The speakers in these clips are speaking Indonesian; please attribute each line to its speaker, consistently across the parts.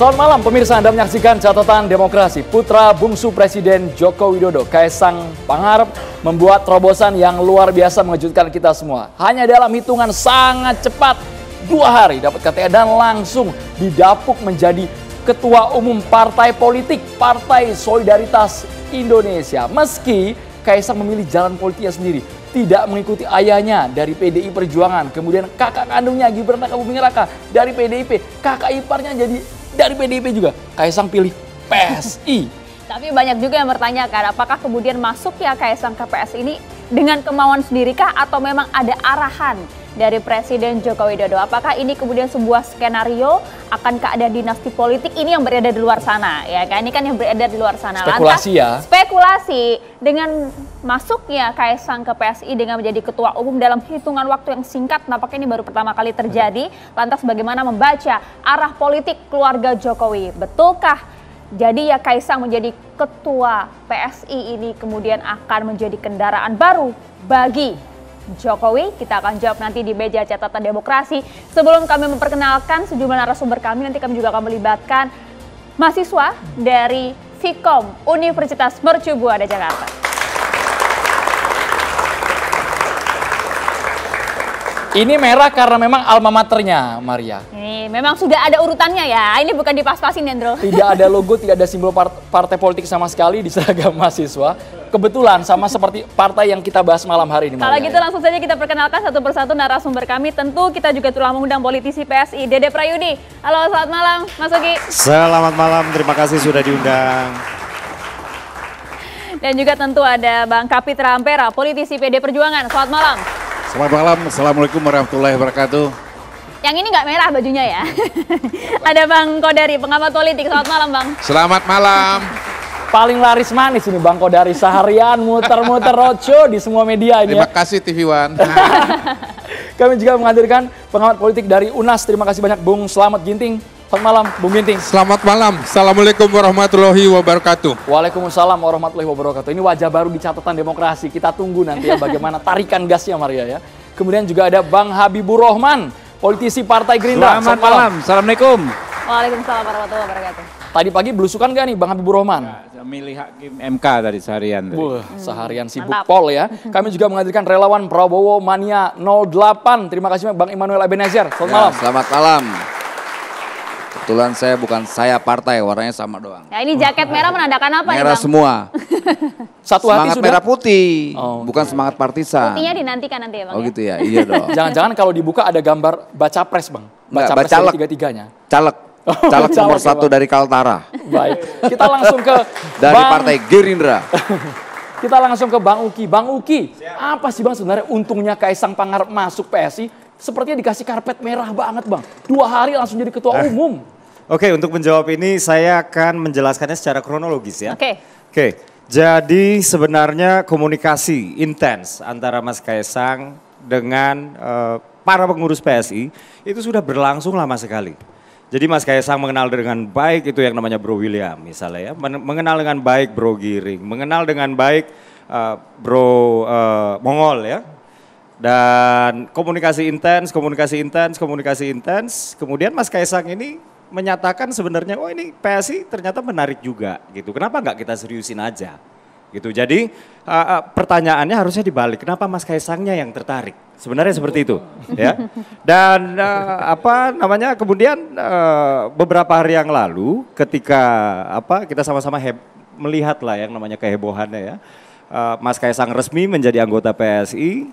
Speaker 1: Selamat malam pemirsa Anda menyaksikan catatan demokrasi putra bungsu Presiden Joko Widodo Kaisang Pangarep membuat terobosan yang luar biasa mengejutkan kita semua. Hanya dalam hitungan sangat cepat dua hari dapat KTA dan langsung didapuk menjadi Ketua Umum Partai Politik Partai Solidaritas Indonesia. Meski Kaisang memilih jalan politiknya sendiri, tidak mengikuti ayahnya dari PDI Perjuangan, kemudian kakak kandungnya Gibran Raka Raka dari PDIP, kakak iparnya jadi dari PDIP juga. Kaisang pilih PSI.
Speaker 2: Tapi banyak juga yang bertanya kan, apakah kemudian masuk ya Kaisang ke PSI ini dengan kemauan sendirikah atau memang ada arahan dari Presiden Joko Widodo. Apakah ini kemudian sebuah skenario akan ada dinasti politik ini yang berada di luar sana ya kan? Ini kan yang berada di luar sana. Spekulasi Lantas, ya. Spekulasi dengan masuknya Kaisang ke PSI dengan menjadi ketua umum dalam hitungan waktu yang singkat nampaknya ini baru pertama kali terjadi. Lantas bagaimana membaca arah politik keluarga Jokowi? Betulkah jadi ya Kaisang menjadi ketua PSI ini kemudian akan menjadi kendaraan baru bagi Jokowi? Kita akan jawab nanti di meja catatan demokrasi. Sebelum kami memperkenalkan sejumlah narasumber kami, nanti kami juga akan melibatkan mahasiswa dari Fikom Universitas Mercu Buana Jakarta.
Speaker 1: Ini merah karena memang alma maternya Maria.
Speaker 2: Ini memang sudah ada urutannya ya. Ini bukan dipas-pasin Nendro. Tidak ada
Speaker 1: logo, tidak ada simbol part partai politik sama sekali di seragam mahasiswa. Kebetulan sama seperti partai yang kita bahas malam hari ini. Kalau gitu ya. langsung
Speaker 2: saja kita perkenalkan satu persatu narasumber kami. Tentu kita juga telah mengundang politisi PSI, Dede Prayudi. Halo, selamat malam Mas Ogi.
Speaker 3: Selamat malam, terima kasih sudah diundang.
Speaker 2: Dan juga tentu ada Bang Kapitra Ampera, politisi PD Perjuangan. Selamat malam.
Speaker 4: Selamat malam, Assalamualaikum warahmatullahi
Speaker 1: wabarakatuh.
Speaker 2: Yang ini nggak merah bajunya ya. Ada Bang Kodari, pengamat politik. Selamat malam Bang.
Speaker 1: Selamat malam. Paling laris manis ini Bang Kodari, seharian muter-muter roco di semua media ini. Terima ya. kasih TV One. Kami juga menghadirkan pengamat politik dari UNAS. Terima kasih banyak Bung Selamat Ginting. Selamat malam, Bung Ginting. Selamat
Speaker 5: malam. Assalamualaikum warahmatullahi wabarakatuh.
Speaker 1: Waalaikumsalam warahmatullahi wabarakatuh. Ini wajah baru di catatan demokrasi. Kita tunggu nanti ya bagaimana tarikan gasnya Maria ya. Kemudian juga ada Bang Habibur Rahman, politisi Partai Gerindra. Selamat, Selamat malam. malam. Assalamualaikum.
Speaker 2: Waalaikumsalam warahmatullahi wabarakatuh.
Speaker 1: Tadi pagi belusukan gak nih Bang Habibur Rahman?
Speaker 6: Ya, milih hakim
Speaker 1: MK tadi seharian. Tadi. Buh, seharian sibuk Mantap. pol ya. Kami juga menghadirkan relawan Prabowo Mania 08. Terima
Speaker 7: kasih Bang Immanuel Ebenezer. Selamat ya, malam. Selamat malam. Kebetulan saya bukan saya partai, warnanya sama doang.
Speaker 2: Ya ini jaket merah menandakan apa merah
Speaker 7: semua. Satu semangat sudah? merah putih, oh, bukan semangat partisan. Putihnya
Speaker 2: dinantikan nanti ya Bang Oh ya?
Speaker 7: gitu ya, iya dong. Jangan-jangan kalau
Speaker 1: dibuka ada gambar baca pres Bang. Baca Nggak, pres tiga-tiganya.
Speaker 7: Caleg. Oh, caleg nomor Calek, satu dari Kaltara. Baik,
Speaker 1: kita langsung ke Dari Bang... Partai Gerindra. kita langsung ke Bang Uki. Bang Uki, Siap. apa sih Bang sebenarnya untungnya Kaisang Pangarep masuk PSI sepertinya dikasih karpet merah banget bang. Dua hari langsung jadi ketua eh, umum.
Speaker 3: Oke, okay, untuk menjawab ini saya akan menjelaskannya secara kronologis ya. Oke. Okay. Oke, okay, jadi sebenarnya komunikasi intens antara Mas Kaisang dengan uh, para pengurus PSI itu sudah berlangsung lama sekali. Jadi Mas Kaisang mengenal dengan baik itu yang namanya Bro William misalnya ya. Men mengenal dengan baik Bro Giring, mengenal dengan baik uh, Bro uh, Mongol ya. Dan komunikasi intens, komunikasi intens, komunikasi intens. Kemudian Mas Kaisang ini menyatakan sebenarnya, oh ini PSI ternyata menarik juga gitu. Kenapa nggak kita seriusin aja? Gitu. Jadi uh, uh, pertanyaannya harusnya dibalik. Kenapa Mas Kaisangnya yang tertarik? Sebenarnya seperti itu, ya. Dan uh, apa namanya? Kemudian uh, beberapa hari yang lalu, ketika apa kita sama-sama melihat lah yang namanya kehebohannya ya. Uh, Mas Kaisang resmi menjadi anggota PSI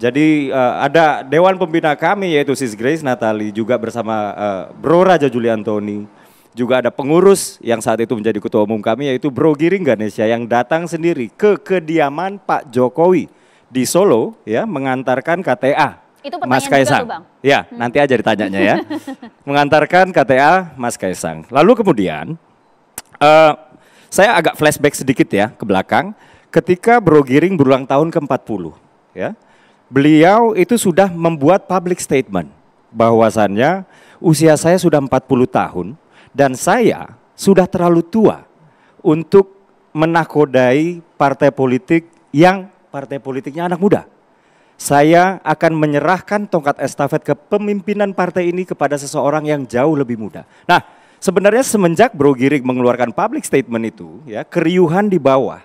Speaker 3: jadi uh, ada dewan pembina kami yaitu Sis Grace Natali juga bersama uh, Bro Raja Juli Antoni. Juga ada pengurus yang saat itu menjadi ketua umum kami yaitu Bro Giring Ganesha yang datang sendiri ke kediaman Pak Jokowi di Solo ya mengantarkan KTA. Itu Mas Kaisang. Juga, Bang. Ya, hmm. nanti aja ditanyanya ya. mengantarkan KTA Mas Kaisang. Lalu kemudian uh, saya agak flashback sedikit ya ke belakang ketika Bro Giring berulang tahun ke-40 ya beliau itu sudah membuat public statement bahwasannya usia saya sudah 40 tahun dan saya sudah terlalu tua untuk menakodai partai politik yang partai politiknya anak muda. Saya akan menyerahkan tongkat estafet kepemimpinan partai ini kepada seseorang yang jauh lebih muda. Nah, sebenarnya semenjak Bro Girik mengeluarkan public statement itu, ya keriuhan di bawah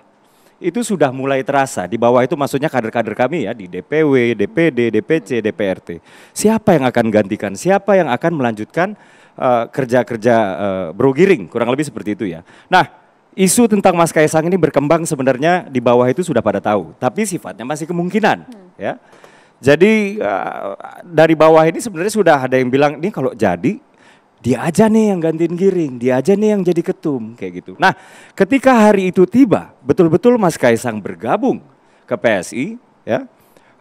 Speaker 3: itu sudah mulai terasa. Di bawah itu maksudnya kader-kader kami ya di DPW, DPD, DPC, DPRT. Siapa yang akan gantikan? Siapa yang akan melanjutkan kerja eh, kerja-kerja uh, eh, bro giring? Kurang lebih seperti itu ya. Nah, isu tentang Mas Kaisang ini berkembang sebenarnya di bawah itu sudah pada tahu, tapi sifatnya masih kemungkinan hmm. ya. Jadi uh, dari bawah ini sebenarnya sudah ada yang bilang ini kalau jadi dia aja nih yang gantiin Giring, dia aja nih yang jadi ketum, kayak gitu. Nah, ketika hari itu tiba, betul-betul Mas Kaisang bergabung ke PSI, ya,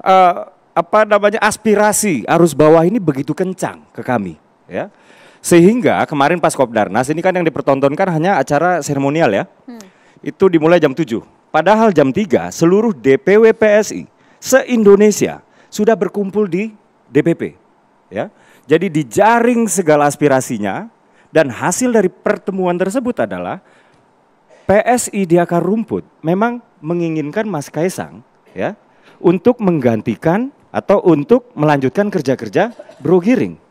Speaker 3: uh, apa namanya aspirasi arus bawah ini begitu kencang ke kami, ya. Sehingga kemarin pas Kopdarnas ini kan yang dipertontonkan hanya acara seremonial ya. Hmm. Itu dimulai jam 7. Padahal jam 3 seluruh DPW PSI se-Indonesia sudah berkumpul di DPP, ya jadi dijaring segala aspirasinya dan hasil dari pertemuan tersebut adalah PSI di akar rumput memang menginginkan Mas Kaisang ya untuk menggantikan atau untuk melanjutkan kerja-kerja Bro Giring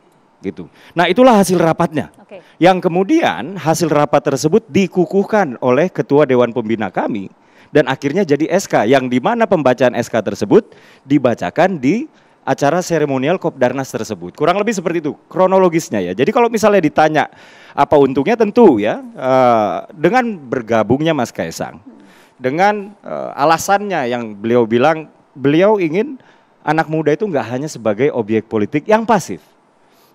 Speaker 3: gitu. Nah, itulah hasil rapatnya. Okay. Yang kemudian hasil rapat tersebut dikukuhkan oleh ketua dewan pembina kami dan akhirnya jadi SK yang di mana pembacaan SK tersebut dibacakan di acara seremonial Kopdarnas tersebut. Kurang lebih seperti itu kronologisnya ya. Jadi kalau misalnya ditanya apa untungnya tentu ya uh, dengan bergabungnya Mas Kaisang dengan uh, alasannya yang beliau bilang beliau ingin anak muda itu nggak hanya sebagai objek politik yang pasif,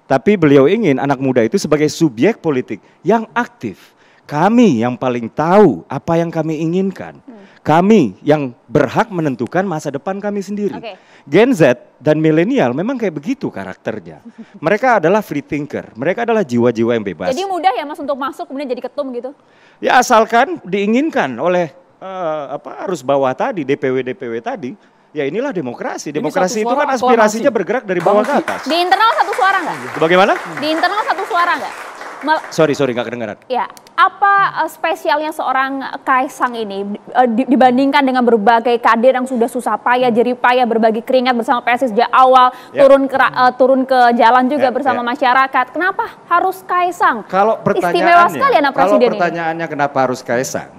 Speaker 3: tapi beliau ingin anak muda itu sebagai subjek politik yang aktif kami yang paling tahu apa yang kami inginkan. Hmm. Kami yang berhak menentukan masa depan kami sendiri. Okay. Gen Z dan milenial memang kayak begitu karakternya. Mereka adalah free thinker. Mereka adalah jiwa-jiwa yang bebas. Jadi
Speaker 2: mudah ya Mas untuk masuk kemudian jadi ketum gitu?
Speaker 3: Ya asalkan diinginkan oleh uh, apa harus bawah tadi, DPW-DPW tadi. Ya inilah demokrasi. Demokrasi itu kan aspirasinya bergerak dari bawah ke atas.
Speaker 2: Di internal satu suara nggak? Bagaimana? Di internal satu suara nggak? Mal
Speaker 3: sorry, sorry gak kedengaran.
Speaker 2: Ya, apa uh, spesialnya seorang Kaisang ini eh, dibandingkan dengan berbagai kader yang sudah susah payah, hmm. jadi payah, berbagi keringat bersama PSIS sejak awal, ya. turun ke uh, eh, turun ke jalan juga ya, bersama ya. masyarakat. Kenapa harus Kaisang? Kalau istimewa sekali anak presiden Kalau pertanyaannya
Speaker 3: ini. kenapa harus Kaisang?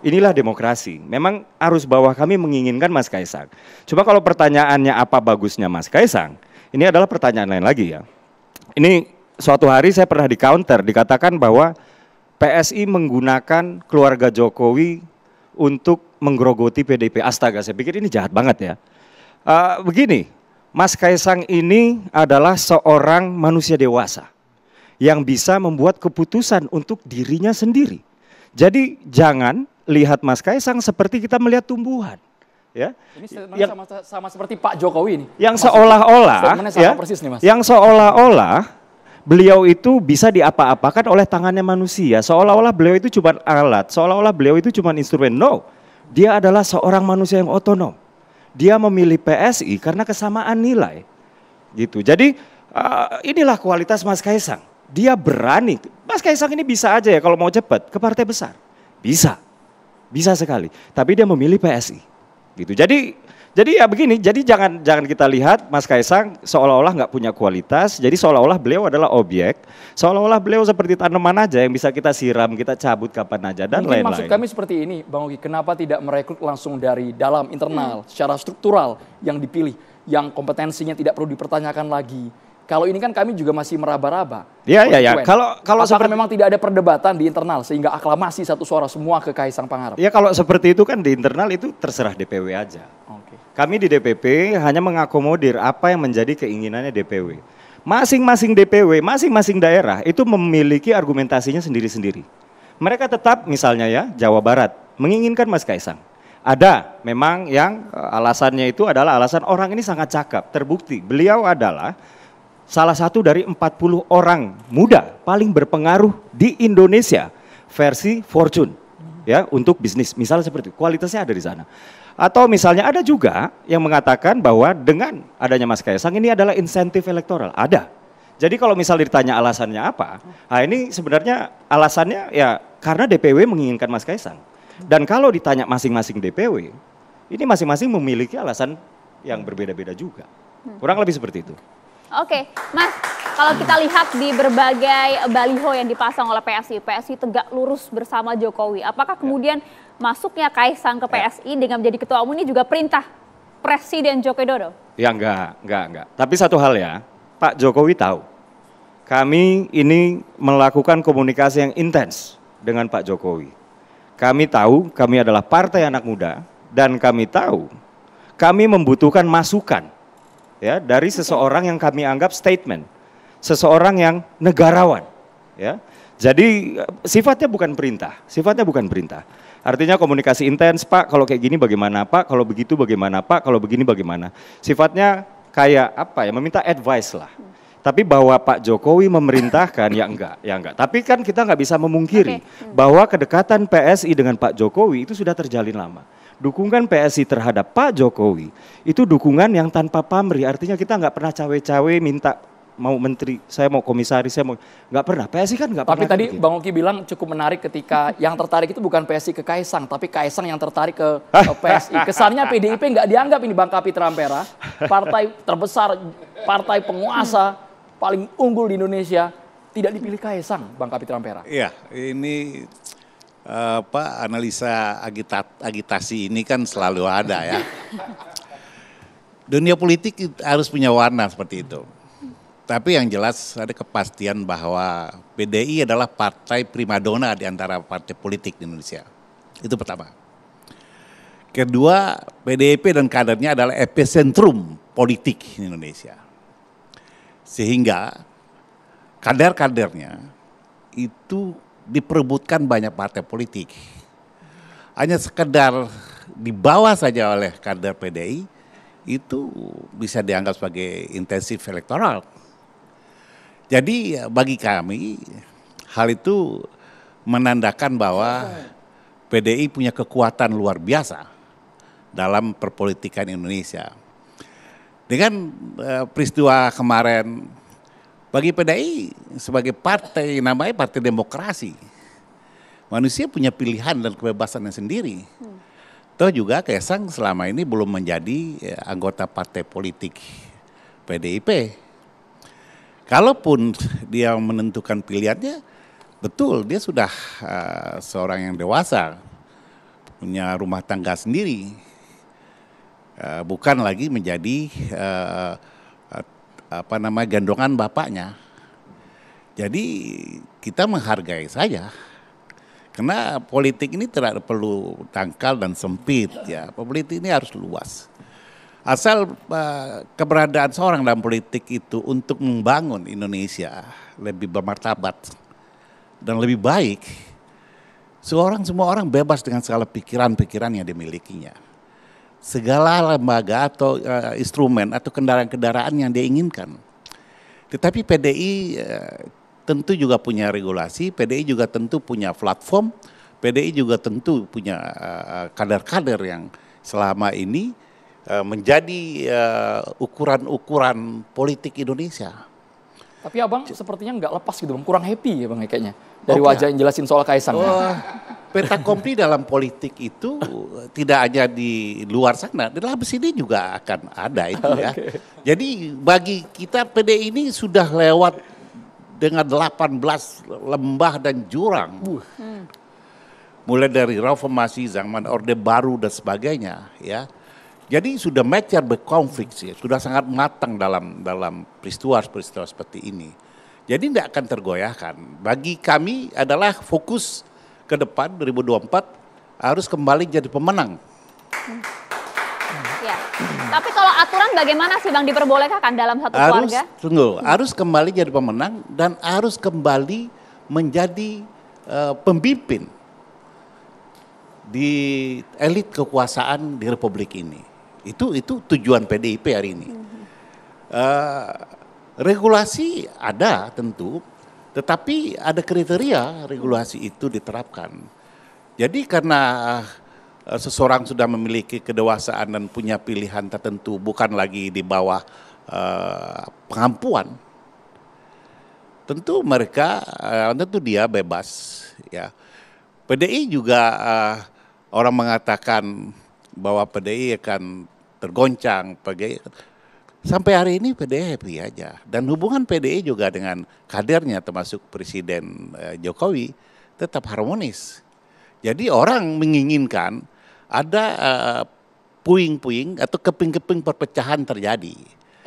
Speaker 3: Inilah demokrasi. Memang arus bawah kami menginginkan Mas Kaisang. Cuma kalau pertanyaannya apa bagusnya Mas Kaisang? Ini adalah pertanyaan lain lagi ya. Ini suatu hari saya pernah di counter dikatakan bahwa PSI menggunakan keluarga Jokowi untuk menggerogoti PDIP. Astaga, saya pikir ini jahat banget ya. Uh, begini, Mas Kaisang ini adalah seorang manusia dewasa yang bisa membuat keputusan untuk dirinya sendiri. Jadi jangan lihat Mas Kaisang seperti kita melihat tumbuhan.
Speaker 1: Ya. Ini yang, sama, sama seperti Pak Jokowi ini. Yang seolah-olah ya, Yang
Speaker 3: seolah-olah beliau itu bisa diapa-apakan oleh tangannya manusia. Seolah-olah beliau itu cuma alat, seolah-olah beliau itu cuma instrumen. No, dia adalah seorang manusia yang otonom. Dia memilih PSI karena kesamaan nilai. Gitu. Jadi uh, inilah kualitas Mas Kaisang. Dia berani. Mas Kaisang ini bisa aja ya kalau mau cepat ke partai besar. Bisa. Bisa sekali. Tapi dia memilih PSI. Gitu. Jadi jadi ya begini, jadi jangan jangan kita lihat Mas Kaisang seolah-olah nggak punya kualitas, jadi seolah-olah beliau adalah objek, seolah-olah beliau seperti tanaman aja yang bisa kita siram, kita cabut kapan aja dan lain-lain. Maksud kami
Speaker 1: seperti ini, Bang Ogi, kenapa tidak merekrut langsung dari dalam internal, hmm. secara struktural yang dipilih, yang kompetensinya tidak perlu dipertanyakan lagi. Kalau ini kan kami juga masih meraba-raba. Iya, iya, iya. Kalau kalau seperti... memang tidak ada perdebatan di internal sehingga aklamasi satu suara semua ke Kaisang Pangarep.
Speaker 3: Iya, kalau seperti itu kan di internal itu terserah DPW aja. Oh. Kami di DPP hanya mengakomodir apa yang menjadi keinginannya DPW. Masing-masing DPW, masing-masing daerah itu memiliki argumentasinya sendiri-sendiri. Mereka tetap misalnya ya Jawa Barat menginginkan Mas Kaisang. Ada memang yang eh, alasannya itu adalah alasan orang ini sangat cakap, terbukti. Beliau adalah salah satu dari 40 orang muda paling berpengaruh di Indonesia versi Fortune ya untuk bisnis. Misalnya seperti itu, kualitasnya ada di sana. Atau misalnya ada juga yang mengatakan bahwa dengan adanya Mas Kaisang ini adalah insentif elektoral. Ada. Jadi kalau misalnya ditanya alasannya apa, nah ini sebenarnya alasannya ya karena DPW menginginkan Mas Kaisang. Dan kalau ditanya masing-masing DPW, ini masing-masing memiliki alasan yang berbeda-beda juga. Hmm. Kurang lebih seperti itu.
Speaker 2: Oke, Mas, kalau kita lihat di berbagai baliho yang dipasang oleh PSI, PSI tegak lurus bersama Jokowi. Apakah ya. kemudian masuknya Kaisang ke PSI ya. dengan menjadi ketua umum ini juga perintah Presiden Joko Widodo?
Speaker 3: Ya enggak, enggak, enggak. Tapi satu hal ya, Pak Jokowi tahu kami ini melakukan komunikasi yang intens dengan Pak Jokowi. Kami tahu kami adalah partai anak muda dan kami tahu kami membutuhkan masukan ya dari seseorang yang kami anggap statement, seseorang yang negarawan ya. Jadi eh, sifatnya bukan perintah, sifatnya bukan perintah. Artinya komunikasi intens, Pak, kalau kayak gini bagaimana, Pak, kalau begitu bagaimana, Pak, kalau begini bagaimana. Sifatnya kayak apa ya, meminta advice lah. Tapi bahwa Pak Jokowi memerintahkan, ya enggak, ya enggak. Tapi kan kita enggak bisa memungkiri okay. hmm. bahwa kedekatan PSI dengan Pak Jokowi itu sudah terjalin lama dukungan PSI terhadap Pak Jokowi itu dukungan yang tanpa pamrih. Artinya kita enggak pernah cawe-cawe minta mau menteri, saya mau komisaris, saya mau nggak pernah. PSI kan nggak pernah. Tapi tadi gitu. Bang
Speaker 1: Oki bilang cukup menarik ketika yang tertarik itu bukan PSI ke Kaisang, tapi Kaisang yang tertarik ke, ke PSI. Kesannya PDIP nggak dianggap ini Bang Kapi Trampera, partai terbesar, partai penguasa paling unggul di Indonesia tidak dipilih Kaisang, Bang Kapi Trampera.
Speaker 7: Iya,
Speaker 4: ini apa analisa agitat, agitasi ini kan selalu ada ya. Dunia politik harus punya warna seperti itu. Tapi yang jelas ada kepastian bahwa PDI adalah partai primadona di antara partai politik di Indonesia. Itu pertama. Kedua, PDIP dan kadernya adalah epicentrum politik di Indonesia. Sehingga kader-kadernya itu diperebutkan banyak partai politik. Hanya sekedar dibawa saja oleh kader PDI itu bisa dianggap sebagai intensif elektoral jadi ya, bagi kami hal itu menandakan bahwa PDI punya kekuatan luar biasa dalam perpolitikan Indonesia. Dengan eh, peristiwa kemarin bagi PDI sebagai partai namanya partai demokrasi. Manusia punya pilihan dan kebebasannya sendiri. Hmm. Toh juga Kaisang selama ini belum menjadi ya, anggota partai politik PDIP kalaupun dia menentukan pilihannya, betul dia sudah uh, seorang yang dewasa, punya rumah tangga sendiri, uh, bukan lagi menjadi uh, uh, apa nama gandongan bapaknya. Jadi kita menghargai saja. Karena politik ini tidak perlu tangkal dan sempit ya. Politik ini harus luas. Asal uh, keberadaan seorang dalam politik itu untuk membangun Indonesia lebih bermartabat dan lebih baik, seorang semua orang bebas dengan segala pikiran-pikiran yang dimilikinya. Segala lembaga atau uh, instrumen atau kendaraan-kendaraan yang dia inginkan. Tetapi PDI uh, eh, tentu juga punya regulasi, PDI juga tentu punya platform, PDI juga tentu punya kader-kader uh, kader -kader yang selama ini Eh, menjadi eh, ukuran-ukuran politik Indonesia.
Speaker 1: Tapi abang sepertinya nggak lepas gitu kurang happy ya bang ya, kayaknya dari okay. wajah yang jelasin soal Kaisang. Ya. Oh, peta kompi dalam politik itu tidak hanya di luar
Speaker 4: sana, di dalam sini juga akan ada itu ya. Okay. Jadi bagi kita PD ini sudah lewat dengan 18 lembah dan jurang. Uh. Mulai dari reformasi zaman Orde Baru dan sebagainya ya jadi sudah mature berkonflik sih, sudah sangat matang dalam dalam peristiwa-peristiwa seperti ini. Jadi tidak akan tergoyahkan. Bagi kami adalah fokus ke depan 2024 harus kembali jadi pemenang.
Speaker 2: Ya. Tapi kalau aturan bagaimana sih Bang diperbolehkan kan dalam satu harus, keluarga?
Speaker 4: Tunggu, harus kembali jadi pemenang dan harus kembali menjadi uh, pemimpin di elit kekuasaan di republik ini. Itu itu tujuan PDIP hari ini. Uh, regulasi ada tentu, tetapi ada kriteria regulasi itu diterapkan. Jadi karena uh, seseorang sudah memiliki kedewasaan dan punya pilihan tertentu, bukan lagi di bawah uh, pengampuan, tentu mereka uh, tentu dia bebas. Ya, PDI juga uh, orang mengatakan bahwa PDI akan tergoncang, PDI sampai hari ini PDI happy aja dan hubungan PDI juga dengan kadernya termasuk Presiden eh, Jokowi tetap harmonis. Jadi orang menginginkan ada puing eh, puing-puing atau keping-keping perpecahan terjadi.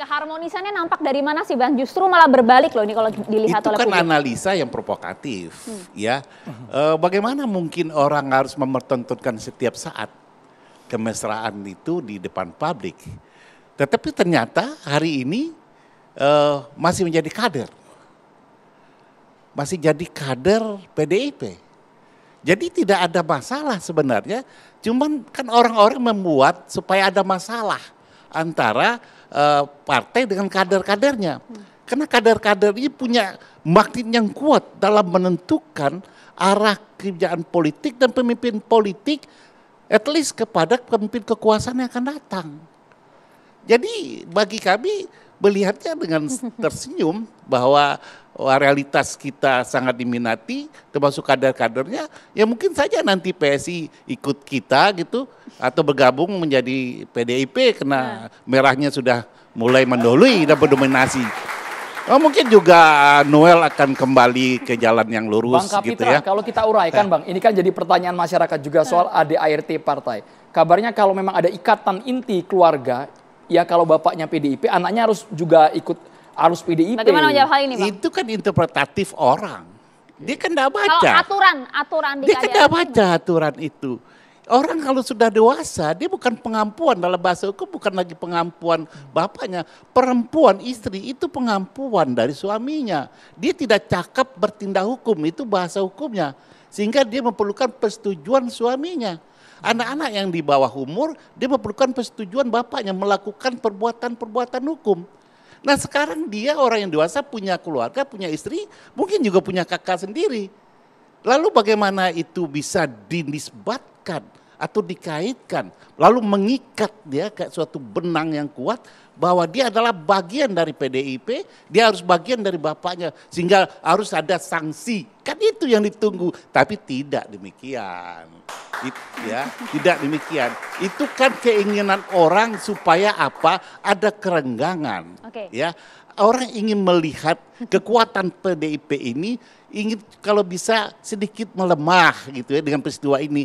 Speaker 2: Keharmonisannya nampak dari mana sih Bang? Justru malah berbalik loh ini kalau dilihat Itu oleh kan publik.
Speaker 4: analisa yang provokatif hmm. ya. uh, bagaimana mungkin orang harus mempertontonkan setiap saat? kemesraan itu di depan publik. Tetapi ternyata hari ini uh, masih menjadi kader. Masih jadi kader PDIP. Jadi tidak ada masalah sebenarnya, cuman kan orang-orang membuat supaya ada masalah antara uh, partai dengan kader-kadernya. Karena kader-kader ini punya magnet yang kuat dalam menentukan arah kerjaan politik dan pemimpin politik at least kepada pemimpin kekuasaan yang akan datang. Jadi bagi kami melihatnya dengan tersenyum bahwa realitas kita sangat diminati termasuk kader-kadernya ya mungkin saja nanti PSI ikut kita gitu atau bergabung menjadi PDIP karena nah. merahnya sudah mulai mendului dan mendominasi Oh, mungkin juga eh, Noel akan kembali ke jalan yang lurus Bang Kapitra, gitu ya. kalau
Speaker 1: kita uraikan Bang, ini kan jadi pertanyaan masyarakat juga soal ADART partai. Kabarnya kalau memang ada ikatan inti keluarga, ya kalau bapaknya PDIP, anaknya harus juga ikut arus PDIP. Bagaimana menjawab hal ini Bang? Itu kan interpretatif orang.
Speaker 4: Dia kan tidak baca.
Speaker 2: Kalau aturan, aturan di Dia kan tidak baca
Speaker 4: aturan itu. Orang kalau sudah dewasa, dia bukan pengampuan dalam bahasa hukum, bukan lagi pengampuan bapaknya. Perempuan, istri itu pengampuan dari suaminya. Dia tidak cakap bertindak hukum, itu bahasa hukumnya. Sehingga dia memerlukan persetujuan suaminya. Anak-anak yang di bawah umur, dia memerlukan persetujuan bapaknya melakukan perbuatan-perbuatan hukum. Nah sekarang dia orang yang dewasa punya keluarga, punya istri, mungkin juga punya kakak sendiri. Lalu bagaimana itu bisa dinisbatkan atau dikaitkan lalu mengikat dia kayak suatu benang yang kuat bahwa dia adalah bagian dari PDIP, dia harus bagian dari bapaknya sehingga harus ada sanksi. Kan itu yang ditunggu, tapi tidak demikian. It, ya, tidak demikian. Itu kan keinginan orang supaya apa? Ada kerenggangan. Okay. Ya. Orang ingin melihat kekuatan PDIP ini ingin kalau bisa sedikit melemah gitu ya dengan peristiwa ini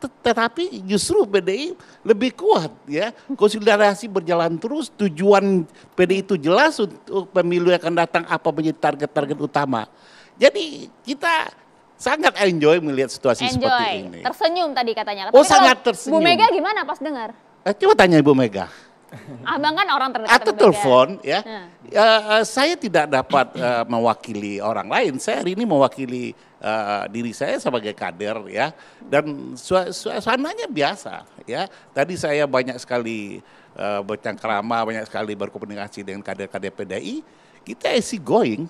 Speaker 4: tetapi justru PDI lebih kuat ya. Konsolidasi berjalan terus, tujuan PDI itu jelas untuk pemilu yang akan datang apa menjadi target-target utama. Jadi kita sangat enjoy melihat situasi enjoy. seperti ini.
Speaker 2: Tersenyum tadi katanya. Oh, Tapi oh sangat tersenyum. Bu Mega gimana pas dengar?
Speaker 4: Eh, coba tanya Ibu Mega.
Speaker 2: Abang kan orang terdekat. Atau
Speaker 4: telepon ya. Hmm. Uh, saya tidak dapat uh, mewakili orang lain. Saya hari ini mewakili uh, diri saya sebagai kader ya dan suasananya biasa ya tadi saya banyak sekali uh, bercengkrama banyak sekali berkomunikasi dengan kader-kader PDI kita isi going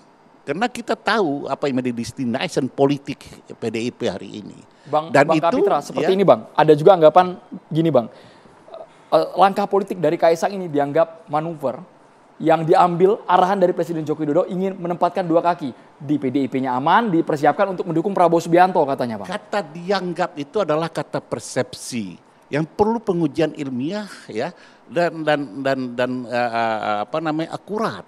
Speaker 4: karena kita tahu apa yang menjadi destination politik PDIP
Speaker 1: hari ini. Bang, Dan bang itu, Kapitra, seperti ya, ini bang, ada juga anggapan gini bang, eh, langkah politik dari Kaisang ini dianggap manuver yang diambil arahan dari Presiden Joko Widodo ingin menempatkan dua kaki di PDIP-nya aman, dipersiapkan untuk mendukung Prabowo Subianto katanya Pak. Kata dianggap itu adalah kata persepsi yang perlu pengujian ilmiah
Speaker 4: ya dan dan dan dan uh, apa namanya akurat.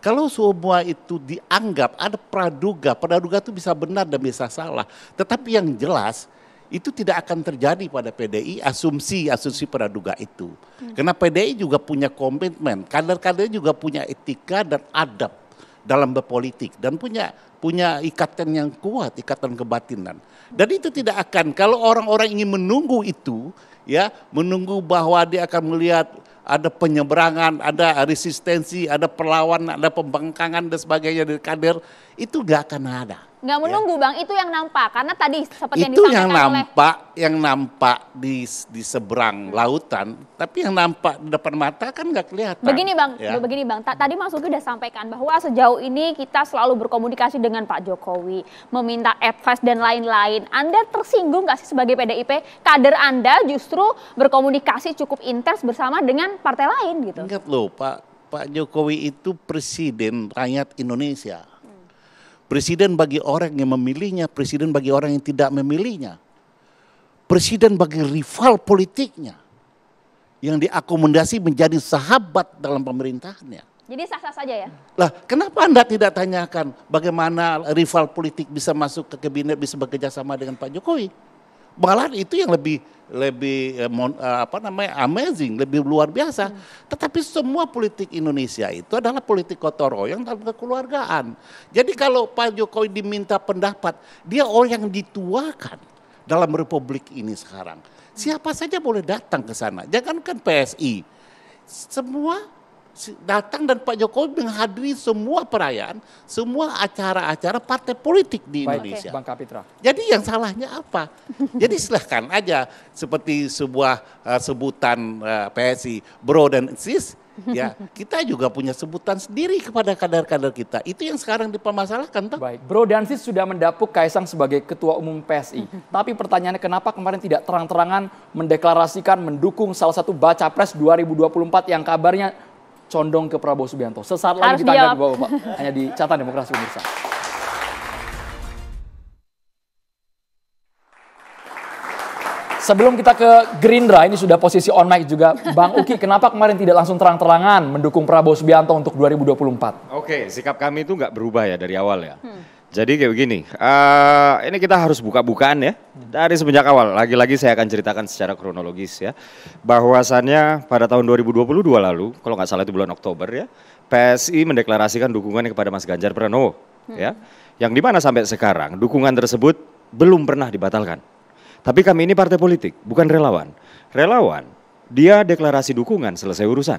Speaker 4: Kalau semua itu dianggap ada praduga, praduga itu bisa benar dan bisa salah. Tetapi yang jelas itu tidak akan terjadi pada PDI asumsi asumsi praduga itu. Hmm. Karena PDI juga punya komitmen, kader-kadernya juga punya etika dan adab dalam berpolitik dan punya punya ikatan yang kuat, ikatan kebatinan. Dan itu tidak akan kalau orang-orang ingin menunggu itu ya, menunggu bahwa dia akan melihat ada penyeberangan, ada resistensi, ada perlawanan, ada pembangkangan dan sebagainya dari kader, itu gak akan ada
Speaker 2: nggak ya. menunggu ya. bang itu yang nampak karena tadi seperti itu yang, nampak
Speaker 4: oleh... yang nampak di di seberang lautan tapi yang nampak di depan mata kan nggak kelihatan begini bang ya. begini
Speaker 2: bang tadi Mas Uki sudah sampaikan bahwa sejauh ini kita selalu berkomunikasi dengan Pak Jokowi meminta advice dan lain-lain Anda tersinggung nggak sih sebagai PDIP kader Anda justru berkomunikasi cukup intens bersama dengan partai lain gitu Ingat
Speaker 4: loh Pak Pak Jokowi itu presiden rakyat Indonesia Presiden bagi orang yang memilihnya, presiden bagi orang yang tidak memilihnya. Presiden bagi rival politiknya yang diakomodasi menjadi sahabat dalam pemerintahannya.
Speaker 2: Jadi sah-sah saja ya?
Speaker 4: Lah, kenapa Anda tidak tanyakan bagaimana rival politik bisa masuk ke kabinet, bisa bekerja sama dengan Pak Jokowi? malahan itu yang lebih lebih eh, eh, apa namanya amazing, lebih luar biasa. Hmm. Tetapi semua politik Indonesia itu adalah politik kotor royong dalam kekeluargaan. Jadi kalau Pak Jokowi diminta pendapat, dia orang yang dituakan dalam republik ini sekarang. Hmm. Siapa saja boleh datang ke sana. Jangankan PSI, semua datang dan Pak Jokowi menghadiri semua perayaan, semua acara-acara partai politik di Baik, Indonesia. Bang Kapitra. Jadi yang salahnya apa? Jadi silahkan aja seperti sebuah uh, sebutan uh, eh, PSI ya, bro dan sis ya kita juga punya sebutan sendiri kepada kader-kader
Speaker 1: kita. Itu yang sekarang dipermasalahkan. Toh. Baik, Bro sis sudah mendapuk Kaisang sebagai Ketua Umum PSI. Tapi pertanyaannya kenapa kemarin tidak terang-terangan mendeklarasikan mendukung salah satu baca pres 2024 yang kabarnya condong ke Prabowo Subianto. Sesaat lagi Harus kita akan bawa Hanya di catatan demokrasi pemirsa. Sebelum kita ke Gerindra, ini sudah posisi on mic juga. Bang Uki, kenapa kemarin tidak langsung terang-terangan mendukung Prabowo Subianto untuk 2024?
Speaker 3: Oke, sikap kami itu nggak berubah ya dari awal ya. Hmm jadi kayak begini, uh, ini kita harus buka-bukaan ya dari semenjak awal. Lagi-lagi saya akan ceritakan secara kronologis ya, bahwasannya pada tahun 2022 lalu, kalau nggak salah itu bulan Oktober ya, PSI mendeklarasikan dukungannya kepada Mas Ganjar Pranowo hmm. ya, yang dimana sampai sekarang dukungan tersebut belum pernah dibatalkan. Tapi kami ini partai politik, bukan relawan. Relawan dia deklarasi dukungan selesai urusan.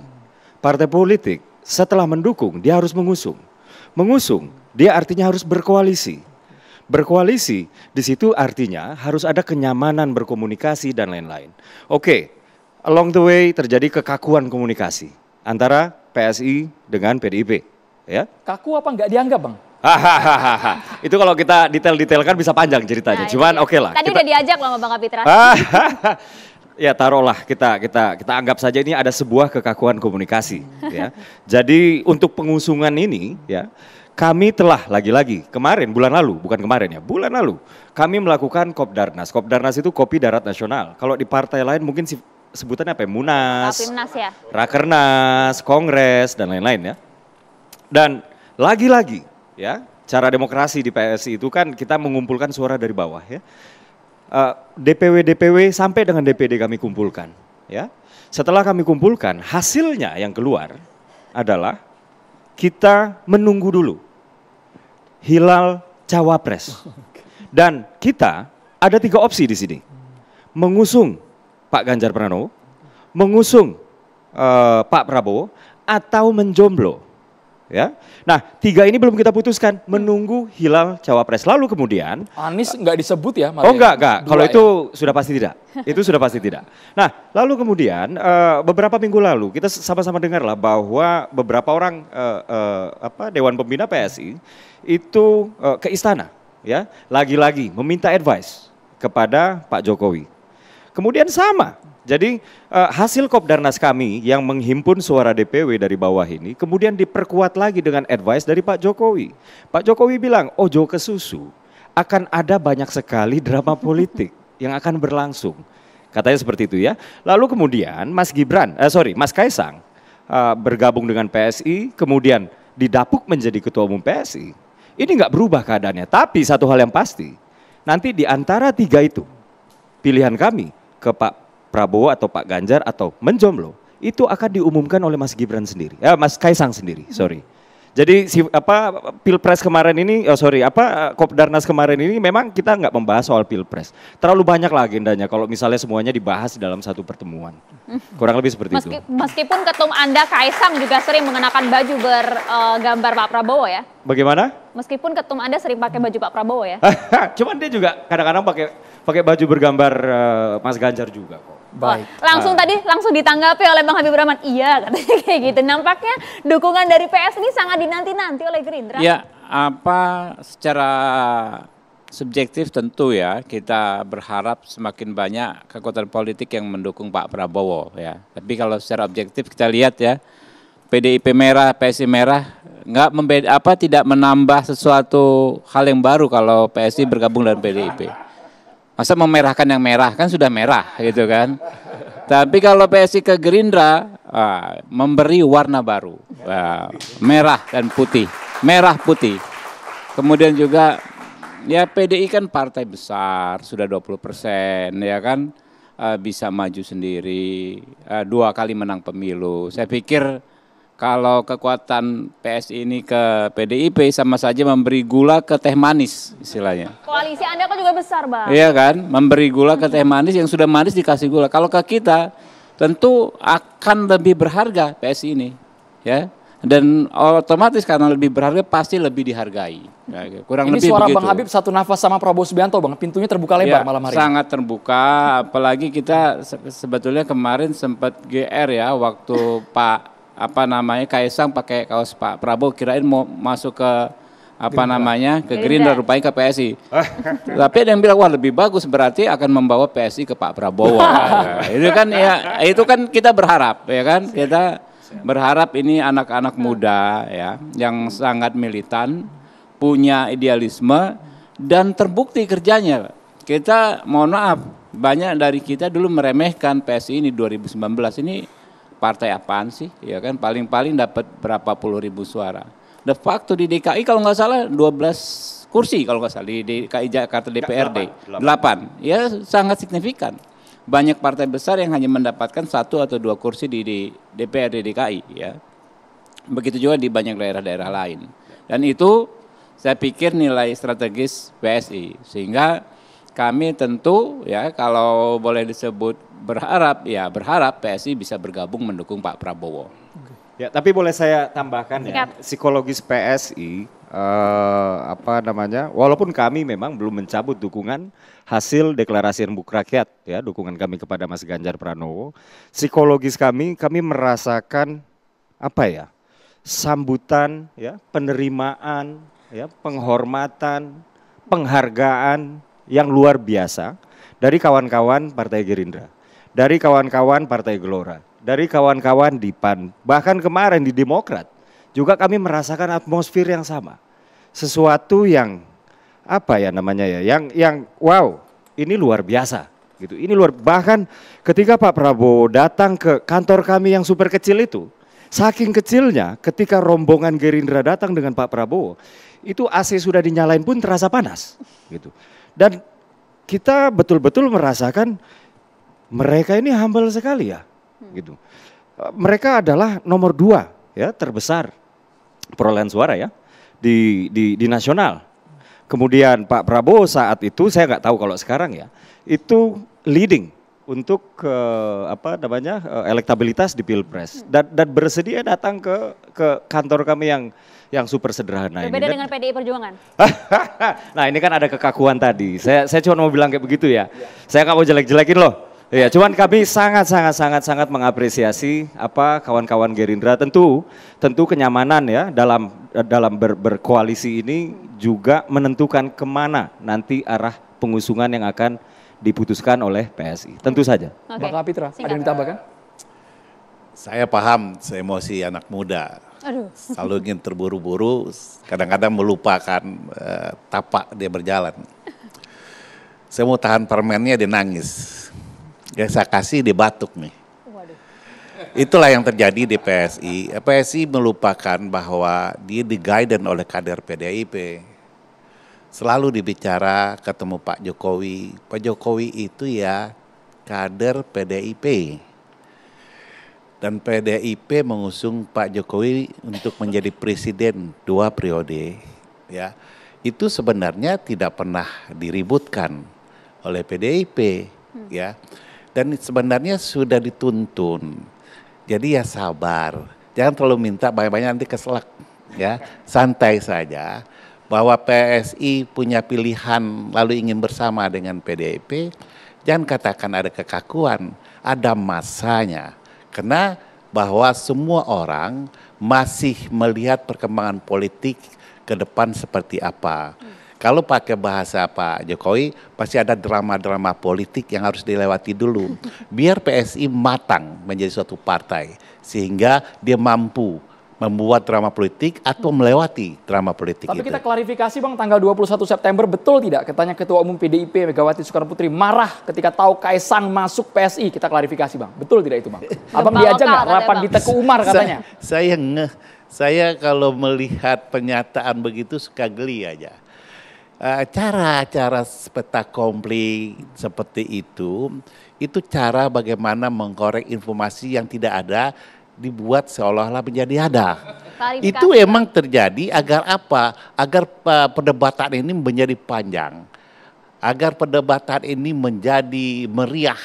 Speaker 3: Partai politik setelah mendukung dia harus mengusung, mengusung dia artinya harus berkoalisi. Berkoalisi di situ artinya harus ada kenyamanan berkomunikasi dan lain-lain. Oke, along the way terjadi kekakuan komunikasi antara PSI dengan PDIP. Ya?
Speaker 1: Kaku apa nggak dianggap bang?
Speaker 3: Hahaha. itu kalau kita detail detailkan bisa panjang ceritanya. Nah, Cuman oke okay lah. Tadi kita... udah
Speaker 1: diajak lama sama Bang Kapitra.
Speaker 3: ya taruhlah kita kita kita anggap saja ini ada sebuah kekakuan komunikasi ya. Jadi untuk pengusungan ini ya kami telah lagi-lagi kemarin bulan lalu, bukan kemarin ya, bulan lalu kami melakukan Kopdarnas. Kopdarnas itu Kopi Darat Nasional. Kalau di partai lain mungkin si, sebutannya apa ya? Munas, oh, ya. Rakernas, Kongres dan lain-lain ya. Dan lagi-lagi ya, cara demokrasi di PSI itu kan kita mengumpulkan suara dari bawah ya. Eh, DPW DPW sampai dengan DPD kami kumpulkan ya. Setelah kami kumpulkan, hasilnya yang keluar adalah kita menunggu dulu hilal cawapres. Dan kita ada tiga opsi di sini. Mengusung Pak Ganjar Pranowo, mengusung uh, Pak Prabowo, atau menjomblo ya. Nah, tiga ini belum kita putuskan, menunggu hilal cawapres. Lalu kemudian Anies nggak disebut ya? Malah oh nggak nggak. Kalau ya? itu sudah pasti tidak. Itu sudah pasti tidak. Nah, lalu kemudian eh, beberapa minggu lalu kita sama-sama dengarlah bahwa beberapa orang eh, eh, apa Dewan Pembina PSI itu ke istana, ya, lagi-lagi meminta advice kepada Pak Jokowi. Kemudian sama jadi uh, hasil Kopdarnas kami yang menghimpun suara DPW dari bawah ini kemudian diperkuat lagi dengan advice dari Pak Jokowi. Pak Jokowi bilang, ojo oh, ke susu, akan ada banyak sekali drama politik yang akan berlangsung. Katanya seperti itu ya. Lalu kemudian Mas Gibran, eh, sorry Mas Kaisang uh, bergabung dengan PSI, kemudian didapuk menjadi ketua umum PSI. Ini nggak berubah keadaannya. Tapi satu hal yang pasti, nanti di antara tiga itu pilihan kami ke Pak Prabowo atau Pak Ganjar atau menjomblo itu akan diumumkan oleh Mas Gibran sendiri, ya Mas Kaisang sendiri, hmm. sorry. Jadi si, apa pilpres kemarin ini, oh sorry, apa kopdarnas kemarin ini memang kita nggak membahas soal pilpres. Terlalu banyak lah agendanya kalau misalnya semuanya dibahas dalam satu pertemuan. Hmm. Kurang lebih seperti Meski, itu.
Speaker 2: Meskipun ketum Anda Kaisang juga sering mengenakan baju bergambar eh, uh, Pak Prabowo ya? Bagaimana? Meskipun ketum Anda sering pakai baju Pak Prabowo ya?
Speaker 3: Cuman dia juga kadang-kadang pakai pakai baju bergambar uh, Mas Ganjar juga kok. Baik. Oh, langsung ah.
Speaker 2: tadi langsung ditanggapi oleh Bang Habibur Rahman. Iya katanya kayak gitu. Nampaknya dukungan dari PS ini sangat dinanti-nanti oleh Gerindra. Ya,
Speaker 6: apa secara subjektif tentu ya kita berharap semakin banyak kekuatan politik yang mendukung Pak Prabowo ya. Tapi kalau secara objektif kita lihat ya PDIP merah, PSI merah nggak membeda apa tidak menambah sesuatu hal yang baru kalau PSI bergabung dengan PDIP. Masa memerahkan yang merah kan sudah merah gitu kan. Tapi kalau PSI ke Gerindra ah, memberi warna baru, ah, merah dan putih, merah putih. Kemudian juga ya PDI kan partai besar, sudah 20 persen ya kan, ah, bisa maju sendiri, ah, dua kali menang pemilu. Saya pikir kalau kekuatan PSI ini ke PDIP sama saja memberi gula ke teh manis istilahnya.
Speaker 2: Koalisi Anda kan juga besar, Bang.
Speaker 6: Iya kan? Memberi gula ke teh manis yang sudah manis dikasih gula. Kalau ke kita tentu
Speaker 1: akan lebih berharga PSI ini,
Speaker 6: ya. Dan otomatis karena lebih berharga
Speaker 1: pasti lebih dihargai.
Speaker 6: Ya, kurang ini lebih suara begitu. Bang Habib
Speaker 1: satu nafas sama Prabowo Subianto, Bang. Pintunya terbuka lebar ya, malam hari. Sangat
Speaker 6: terbuka, apalagi kita sebetulnya kemarin sempat GR ya waktu Pak apa namanya Kaisang pakai kaos Pak Prabowo kirain mau masuk ke apa Gerindra. namanya ke Gerindra rupanya ke PSI. Tapi ada yang bilang wah lebih bagus berarti akan membawa PSI ke Pak Prabowo. nah, itu kan ya itu kan kita berharap ya kan kita berharap ini anak-anak muda ya yang sangat militan, punya idealisme dan terbukti kerjanya. Kita mohon maaf banyak dari kita dulu meremehkan PSI ini 2019 ini partai apaan sih? Ya kan paling-paling dapat berapa puluh ribu suara. De facto di DKI kalau nggak salah 12 kursi kalau nggak salah di DKI Jakarta DPRD 8. 8. Ya sangat signifikan. Banyak partai besar yang hanya mendapatkan satu atau dua kursi di, di DPRD DKI ya. Begitu juga di banyak daerah-daerah lain. Dan itu saya pikir nilai strategis PSI sehingga kami tentu ya kalau boleh disebut berharap ya berharap PSI bisa bergabung
Speaker 3: mendukung Pak Prabowo. Ya, tapi boleh saya tambahkan ya, psikologis PSI eh, apa namanya? Walaupun kami memang belum mencabut dukungan hasil deklarasi rembuk rakyat ya, dukungan kami kepada Mas Ganjar Pranowo, psikologis kami kami merasakan apa ya? sambutan ya, penerimaan ya, penghormatan, penghargaan yang luar biasa dari kawan-kawan Partai Gerindra dari kawan-kawan Partai Gelora, dari kawan-kawan di PAN, bahkan kemarin di Demokrat juga kami merasakan atmosfer yang sama. Sesuatu yang apa ya namanya ya, yang yang wow, ini luar biasa gitu. Ini luar bahkan ketika Pak Prabowo datang ke kantor kami yang super kecil itu, saking kecilnya ketika rombongan Gerindra datang dengan Pak Prabowo, itu AC sudah dinyalain pun terasa panas gitu. Dan kita betul-betul merasakan mereka ini humble sekali ya, hmm. gitu. Mereka adalah nomor dua ya terbesar perolehan suara ya di di, di nasional. Kemudian Pak Prabowo saat itu saya nggak tahu kalau sekarang ya itu leading untuk uh, apa namanya uh, elektabilitas di pilpres hmm. dan, dan bersedia datang ke ke kantor kami yang yang super sederhana Berbeda ini. dengan
Speaker 2: PDI Perjuangan.
Speaker 3: nah ini kan ada kekakuan tadi. Saya saya cuma mau bilang kayak begitu ya. ya. Saya nggak mau jelek-jelekin loh. Ya, cuman kami sangat sangat sangat sangat mengapresiasi apa kawan-kawan Gerindra tentu tentu kenyamanan ya dalam dalam ber, berkoalisi ini juga menentukan kemana nanti arah pengusungan yang
Speaker 4: akan diputuskan oleh PSI.
Speaker 3: Tentu saja.
Speaker 1: Okay. Pitra, Singkat. ada yang ditambahkan?
Speaker 4: Saya paham saya emosi anak muda.
Speaker 7: Aduh. Selalu
Speaker 4: ingin terburu-buru, kadang-kadang melupakan uh, tapak dia berjalan. Saya mau tahan permennya dia nangis Ya saya kasih dia batuk nih. Itulah yang terjadi di PSI. PSI melupakan bahwa dia diguiden oleh kader PDIP. Selalu dibicara ketemu Pak Jokowi. Pak Jokowi itu ya kader PDIP. Dan PDIP mengusung Pak Jokowi untuk menjadi presiden dua periode. Ya, itu sebenarnya tidak pernah diributkan oleh PDIP. Hmm. Ya. Dan sebenarnya sudah dituntun. Jadi ya sabar. Jangan terlalu minta banyak-banyak nanti keselak. Ya, santai saja. Bahwa PSI punya pilihan lalu ingin bersama dengan PDIP, jangan katakan ada kekakuan, ada masanya. Karena bahwa semua orang masih melihat perkembangan politik ke depan seperti apa. Kalau pakai bahasa Pak Jokowi, pasti ada drama-drama politik yang harus dilewati dulu. Biar PSI matang menjadi suatu partai, sehingga dia mampu membuat drama politik atau melewati drama politik Tapi itu. kita
Speaker 1: klarifikasi Bang, tanggal 21 September betul tidak? Katanya Ketua Umum PDIP Megawati Soekarno Putri marah ketika tahu Kaisang masuk PSI. Kita klarifikasi Bang, betul tidak itu Bang? Abang diajak nggak rapat di teku Umar katanya?
Speaker 4: Saya, saya ngeh, saya kalau melihat pernyataan begitu suka geli aja. Eh, cara-cara komplik seperti itu, itu cara bagaimana mengkorek informasi yang tidak ada dibuat seolah-olah menjadi ada.
Speaker 5: Itu emang
Speaker 4: terjadi agar apa? Agar eh, perdebatan ini menjadi panjang. Agar perdebatan ini menjadi meriah.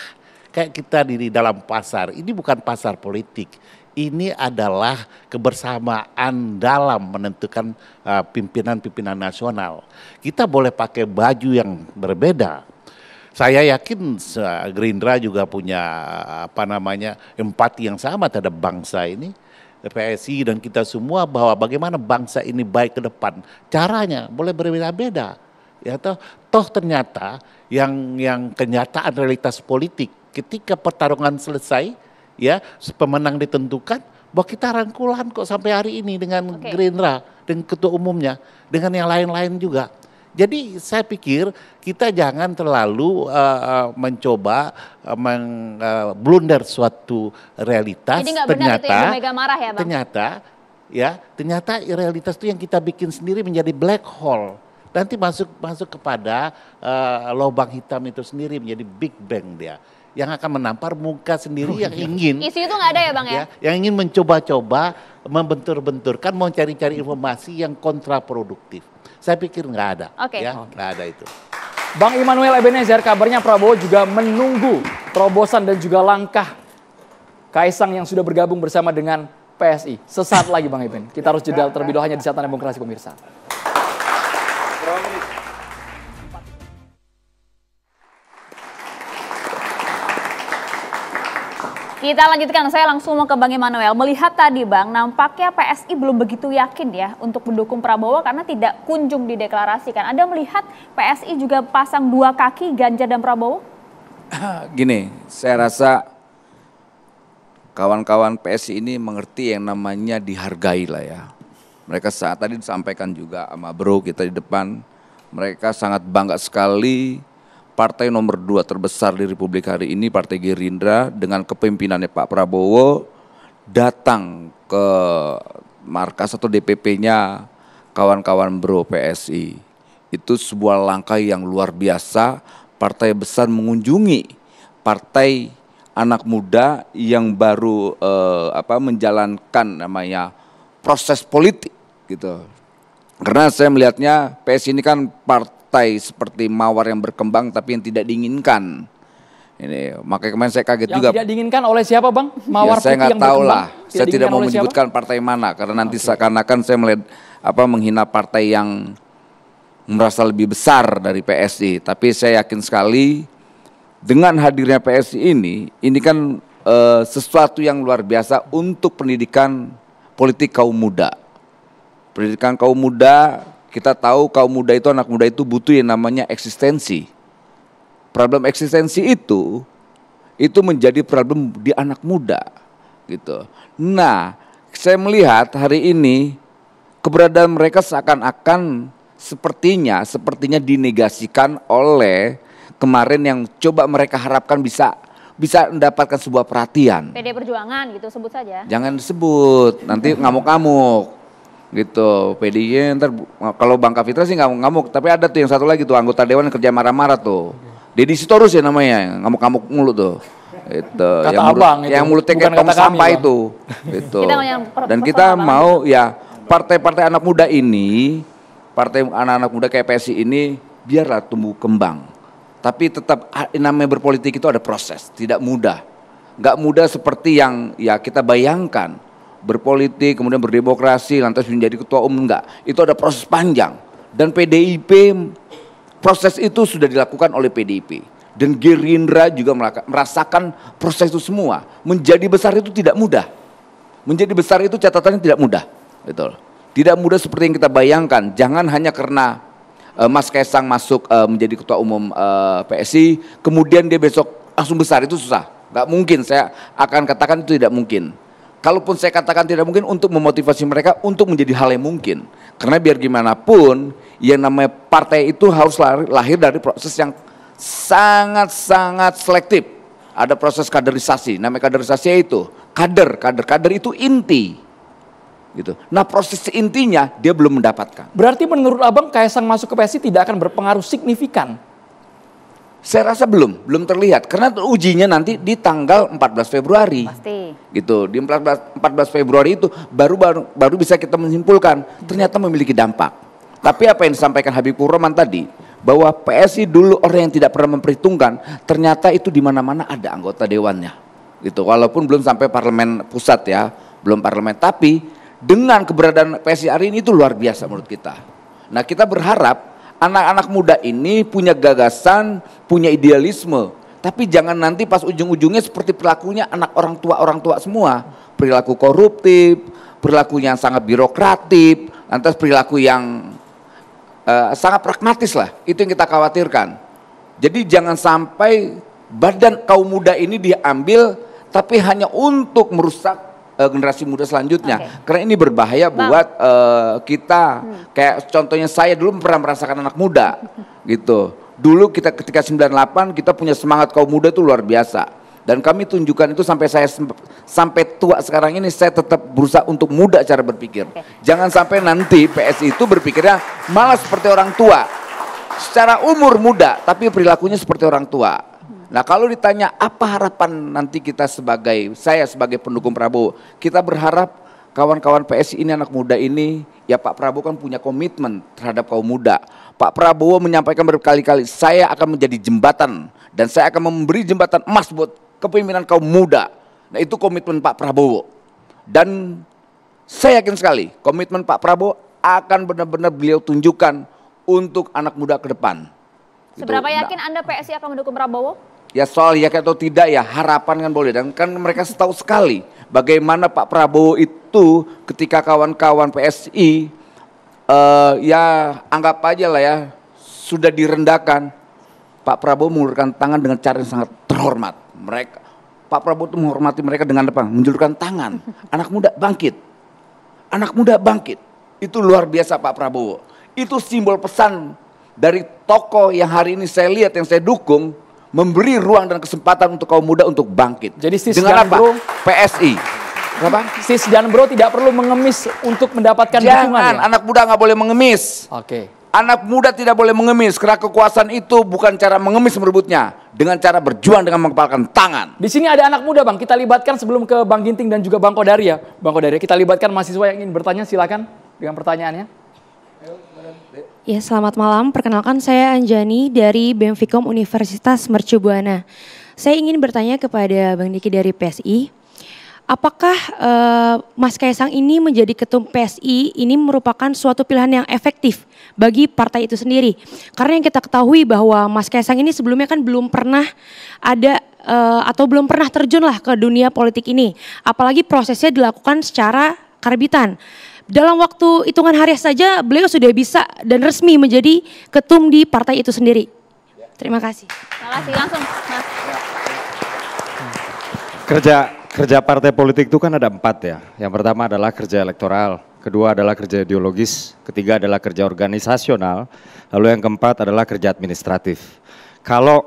Speaker 4: Kayak kita di dalam pasar, ini bukan pasar politik ini adalah kebersamaan dalam menentukan eh, pimpinan-pimpinan uh, nasional. Kita boleh pakai baju yang berbeda. Saya yakin Gerindra juga punya apa namanya empati yang sama terhadap bangsa ini. PSI dan kita semua bahwa bagaimana bangsa ini baik ke depan. Caranya boleh berbeda-beda. Ya toh, toh ternyata yang yang kenyataan realitas politik ketika pertarungan selesai ya pemenang ditentukan bahwa kita rangkulan kok sampai hari ini dengan okay. Gerindra dan ketua umumnya dengan yang lain-lain juga. Jadi saya pikir kita jangan terlalu uh, mencoba uh, meng, uh, blunder suatu realitas. Jadi ternyata benar itu ya, marah ya, Bang? ternyata ya ternyata realitas itu yang kita bikin sendiri menjadi black hole. Nanti masuk masuk kepada uh, lubang hitam itu sendiri menjadi big bang dia yang akan menampar muka sendiri oh, yang iya. ingin.
Speaker 2: isi itu nggak ada ya bang ya? ya?
Speaker 4: Yang ingin mencoba-coba, membentur-benturkan, mau cari-cari informasi yang
Speaker 1: kontraproduktif. Saya pikir nggak ada. Oke. Okay. Ya, nggak okay. ada itu. Bang Immanuel Ebenezer kabarnya Prabowo juga menunggu terobosan dan juga langkah Kaisang yang sudah bergabung bersama dengan PSI. Sesaat lagi Bang Eben, kita harus jeda terlebih dahulu hanya di Satan Demokrasi Pemirsa.
Speaker 2: Kita lanjutkan, saya langsung mau ke Bang Emanuel. Melihat tadi Bang, nampaknya PSI belum begitu yakin ya untuk mendukung Prabowo karena tidak kunjung dideklarasikan. Anda melihat PSI juga pasang dua kaki Ganjar dan Prabowo?
Speaker 7: Gini, saya rasa kawan-kawan PSI ini mengerti yang namanya dihargai lah ya. Mereka saat tadi disampaikan juga sama bro kita di depan, mereka sangat bangga sekali partai nomor dua terbesar di Republik hari ini, Partai Gerindra dengan kepemimpinannya Pak Prabowo datang ke markas atau DPP-nya kawan-kawan bro PSI. Itu sebuah langkah yang luar biasa partai besar mengunjungi partai anak muda yang baru eh, apa menjalankan namanya proses politik gitu. Karena saya melihatnya PSI ini kan part partai seperti mawar yang berkembang tapi yang tidak diinginkan. Ini makanya kemarin saya kaget yang juga. tidak
Speaker 1: diinginkan oleh siapa bang? Ya, mawar ya, saya nggak tahu lah. Saya tidak mau menyebutkan
Speaker 7: siapa? partai mana karena nanti okay. seakan-akan saya melihat apa menghina partai yang merasa lebih besar dari PSI. Tapi saya yakin sekali dengan hadirnya PSI ini, ini kan e, sesuatu yang luar biasa untuk pendidikan politik kaum muda. Pendidikan kaum muda kita tahu kaum muda itu anak muda itu butuh yang namanya eksistensi. Problem eksistensi itu itu menjadi problem di anak muda gitu. Nah, saya melihat hari ini keberadaan mereka seakan-akan sepertinya sepertinya dinegasikan oleh kemarin yang coba mereka harapkan bisa bisa mendapatkan sebuah perhatian.
Speaker 2: PD Perjuangan gitu
Speaker 7: sebut saja. Jangan disebut, nanti ngamuk-ngamuk gitu PDI ntar kalau bang Fitra sih nggak ngamuk tapi ada tuh yang satu lagi tuh anggota dewan yang kerja marah-marah tuh Deddy Sitorus ya namanya ngamuk-ngamuk mulu tuh itu kata yang mulut, abang itu. yang mulutnya kayak tong sampah itu itu gitu dan kita mau ya partai-partai anak muda ini partai anak-anak muda kayak PSI ini biarlah tumbuh kembang tapi tetap ah, namanya berpolitik itu ada proses tidak mudah nggak mudah seperti yang ya kita bayangkan berpolitik, kemudian berdemokrasi, lantas menjadi ketua umum enggak. Itu ada proses panjang. Dan PDIP proses itu sudah dilakukan oleh PDIP. Dan Gerindra juga merasakan proses itu semua. Menjadi besar itu tidak mudah. Menjadi besar itu catatannya tidak mudah. Betul. Tidak mudah seperti yang kita bayangkan. Jangan hanya karena uh, Mas Kaisang masuk uh, menjadi ketua umum uh, eh, PSI, kemudian dia besok langsung besar itu susah. Gak mungkin. Saya akan katakan itu tidak mungkin Kalaupun saya katakan tidak mungkin untuk memotivasi mereka untuk menjadi hal yang mungkin. Karena biar gimana pun yang namanya partai itu harus lahir dari proses yang sangat-sangat selektif. Ada proses kaderisasi. Namanya kaderisasi itu kader, kader, kader itu inti gitu. Nah proses intinya dia belum mendapatkan. Berarti
Speaker 1: menurut abang Kaisang masuk ke PSI tidak akan berpengaruh signifikan
Speaker 7: saya rasa belum, belum terlihat karena ujinya nanti di tanggal 14 Februari. Pasti. Gitu. Di 14 14 Februari itu baru baru baru bisa kita menyimpulkan ternyata memiliki dampak. Tapi apa yang disampaikan Habib Roman tadi bahwa PSI dulu orang yang tidak pernah memperhitungkan ternyata itu di mana-mana ada anggota dewannya. Gitu. Walaupun belum sampai parlemen pusat ya, belum parlemen tapi dengan keberadaan PSI hari ini itu luar biasa menurut kita. Nah, kita berharap anak-anak muda ini punya gagasan, punya idealisme. Tapi jangan nanti pas ujung-ujungnya seperti perilakunya anak orang tua orang tua semua, perilaku koruptif, perilaku yang sangat birokratif, lantas perilaku yang uh, sangat pragmatis lah. Itu yang kita khawatirkan. Jadi jangan sampai badan kaum muda ini diambil tapi hanya untuk merusak uh, generasi muda selanjutnya. Okay. Karena ini berbahaya Bang. buat uh, kita. Hmm. Kayak contohnya saya dulu pernah merasakan anak muda gitu. Dulu kita ketika 98 kita punya semangat kaum muda itu luar biasa. Dan kami tunjukkan itu sampai saya sampai tua sekarang ini saya tetap berusaha untuk muda cara berpikir. Okay. Jangan sampai nanti PSI itu berpikirnya malah seperti orang tua. Secara umur muda tapi perilakunya seperti orang tua Nah kalau ditanya apa harapan nanti kita sebagai, saya sebagai pendukung Prabowo, kita berharap kawan-kawan PSI ini anak muda ini ya Pak Prabowo kan punya komitmen terhadap kaum muda. Pak Prabowo menyampaikan berkali-kali saya akan menjadi jembatan dan saya akan memberi jembatan emas buat kepemimpinan kaum muda. Nah itu komitmen Pak Prabowo. Dan saya yakin sekali komitmen Pak Prabowo akan benar-benar beliau tunjukkan untuk anak muda ke depan.
Speaker 2: Seberapa yakin Anda PSI akan mendukung Prabowo?
Speaker 7: Ya soal ya atau tidak ya harapan kan boleh dan kan mereka setahu sekali bagaimana Pak Prabowo itu ketika kawan-kawan PSI uh, eh, ya anggap aja lah ya sudah direndahkan. Pak Prabowo mengulurkan tangan dengan cara yang sangat terhormat. Mereka Pak Prabowo itu menghormati mereka dengan apa? Menjulurkan tangan. Anak muda bangkit. Anak muda bangkit. Itu luar biasa Pak Prabowo. Itu simbol pesan dari tokoh yang hari ini saya lihat, yang saya dukung, memberi ruang dan kesempatan untuk kaum muda untuk bangkit. Jadi sis dengan dan apa? Bro, PSI. Kenapa? Sis dan bro tidak perlu mengemis untuk mendapatkan Jangan, dukungan. Jangan, ya? anak muda nggak boleh mengemis. Oke. Okay. Anak muda tidak boleh mengemis karena kekuasaan itu bukan cara mengemis merebutnya, dengan cara berjuang dengan mengepalkan tangan. Di sini ada anak muda bang, kita libatkan sebelum ke Bang Ginting dan
Speaker 8: juga
Speaker 1: Bang Kodari ya, Bang Kodari. Kita libatkan mahasiswa yang ingin bertanya, silakan dengan pertanyaannya.
Speaker 8: Ya, selamat malam. Perkenalkan saya Anjani dari BEMFIKOM Universitas Mercubuana. Saya ingin bertanya kepada Bang Diki dari PSI. Apakah uh, Mas Kaisang ini menjadi ketum PSI ini merupakan suatu pilihan yang efektif bagi partai itu sendiri? Karena yang kita ketahui bahwa Mas Kaisang ini sebelumnya kan belum pernah ada uh, atau belum pernah terjun lah ke dunia politik ini. Apalagi prosesnya dilakukan secara karbitan. Dalam waktu hitungan hari saja beliau sudah bisa dan resmi menjadi ketum di partai itu sendiri. Terima kasih.
Speaker 2: Terima kasih langsung.
Speaker 3: Kerja kerja partai politik itu kan ada empat ya. Yang pertama adalah kerja elektoral, kedua adalah kerja ideologis, ketiga adalah kerja organisasional, lalu yang keempat adalah kerja administratif. Kalau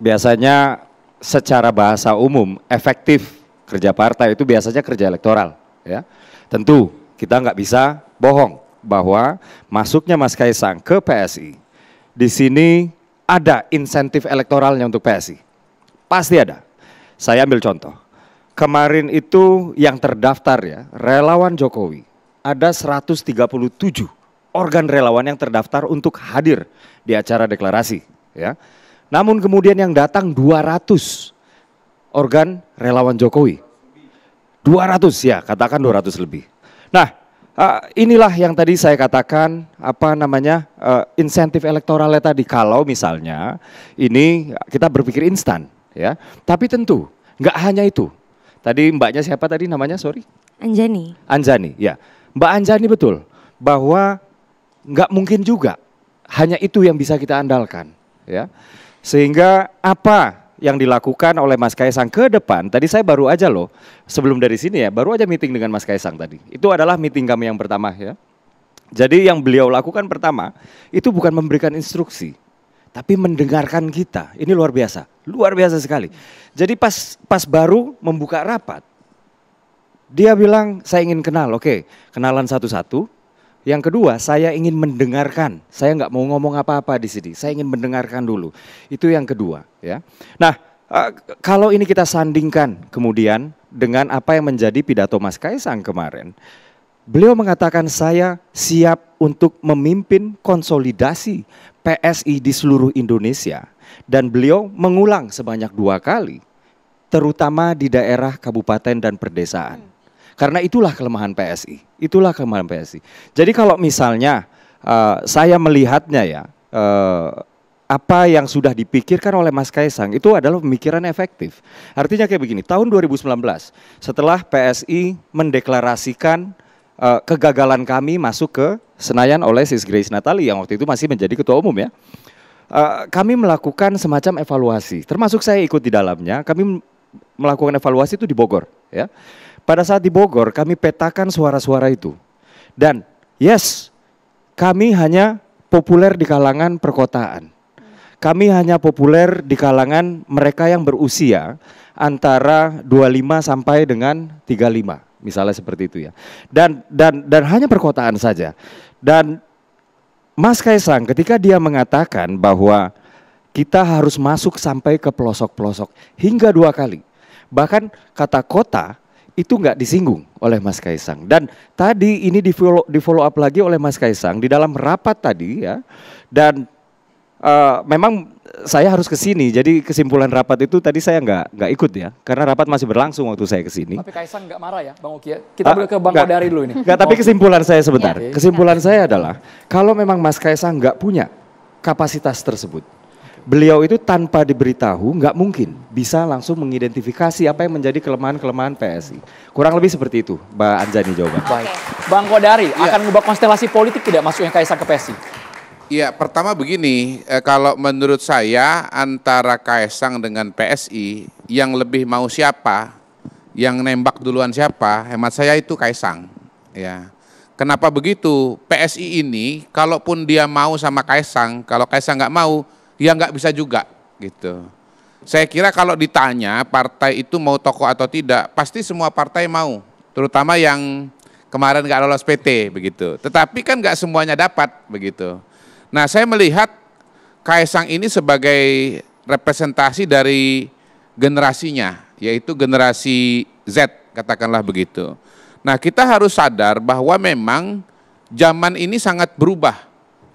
Speaker 3: biasanya secara bahasa umum efektif kerja partai itu biasanya kerja elektoral ya tentu kita nggak bisa bohong bahwa masuknya Mas Kaisang ke PSI, di sini ada insentif elektoralnya untuk PSI. Pasti ada. Saya ambil contoh. Kemarin itu yang terdaftar ya, relawan Jokowi, ada 137 organ relawan yang terdaftar untuk hadir di acara deklarasi. Ya. Namun kemudian yang datang 200 organ relawan Jokowi. 200 ya, katakan 200 lebih. Nah, uh, inilah yang tadi saya katakan apa namanya uh, insentif elektoralnya tadi kalau misalnya ini kita berpikir instan ya tapi tentu nggak hanya itu tadi mbaknya siapa tadi namanya sorry Anjani Anjani ya Mbak Anjani betul bahwa nggak mungkin juga hanya itu yang bisa kita andalkan ya sehingga apa yang dilakukan oleh Mas Kaisang ke depan. Tadi saya baru aja loh, sebelum dari sini ya, baru aja meeting dengan Mas Kaisang tadi. Itu adalah meeting kami yang pertama ya. Jadi yang beliau lakukan pertama itu bukan memberikan instruksi, tapi mendengarkan kita. Ini luar biasa, luar biasa sekali. Jadi pas pas baru membuka rapat, dia bilang saya ingin kenal, oke, kenalan satu-satu, yang kedua, saya ingin mendengarkan. Saya nggak mau ngomong apa-apa di sini. Saya ingin mendengarkan dulu. Itu yang kedua, ya. Nah, eh, kalau ini kita sandingkan kemudian dengan apa yang menjadi pidato Mas Kaisang kemarin, beliau mengatakan saya siap untuk memimpin konsolidasi PSI di seluruh Indonesia dan beliau mengulang sebanyak dua kali, terutama di daerah kabupaten dan perdesaan. Karena itulah kelemahan PSI. Itulah kelemahan PSI. Jadi kalau misalnya uh, saya melihatnya ya, uh, apa yang sudah dipikirkan oleh Mas Kaisang itu adalah pemikiran efektif. Artinya kayak begini, tahun 2019 setelah PSI mendeklarasikan uh, kegagalan kami masuk ke Senayan oleh Sis Grace Natali yang waktu itu masih menjadi ketua umum ya. Uh, kami melakukan semacam evaluasi, termasuk saya ikut di dalamnya. Kami melakukan evaluasi itu di Bogor ya. Pada saat di Bogor kami petakan suara-suara itu. Dan yes, kami hanya populer di kalangan perkotaan. Kami hanya populer di kalangan mereka yang berusia antara 25 sampai dengan 35, misalnya seperti itu ya. Dan dan dan hanya perkotaan saja. Dan Mas Kaisang ketika dia mengatakan bahwa kita harus masuk sampai ke pelosok-pelosok hingga dua kali. Bahkan kata kota itu nggak disinggung oleh Mas Kaisang. Dan tadi ini di follow, di follow up lagi oleh Mas Kaisang di dalam rapat tadi ya. Dan uh, memang saya harus ke sini. Jadi kesimpulan rapat itu tadi saya nggak nggak ikut ya, karena rapat masih berlangsung waktu saya ke sini. Tapi
Speaker 1: Kaisang nggak marah ya, Bang Oki. Ya? Kita boleh ah, ke Bang Kodari dulu ini. Enggak, tapi oh. kesimpulan saya sebentar. Iya, iya. Kesimpulan
Speaker 3: saya adalah kalau memang Mas Kaisang nggak punya kapasitas tersebut, beliau itu tanpa diberitahu nggak mungkin bisa langsung mengidentifikasi apa yang menjadi kelemahan-kelemahan PSI. Kurang lebih seperti itu, Mbak Anjani jawaban.
Speaker 1: Baik. Bang Kodari, ya. akan mengubah konstelasi politik tidak masuknya Kaisang ke PSI?
Speaker 9: Iya, pertama begini, eh, kalau menurut saya antara Kaisang dengan PSI yang lebih mau siapa, yang nembak duluan siapa, hemat saya itu Kaisang. Ya. Kenapa begitu? PSI ini, kalaupun dia mau sama Kaisang, kalau Kaisang nggak mau, ya nggak bisa juga gitu. Saya kira kalau ditanya partai itu mau tokoh atau tidak, pasti semua partai mau, terutama yang kemarin nggak lolos PT begitu. Tetapi kan nggak semuanya dapat begitu. Nah saya melihat Kaisang ini sebagai representasi dari generasinya, yaitu generasi Z katakanlah begitu. Nah kita harus sadar bahwa memang zaman ini sangat berubah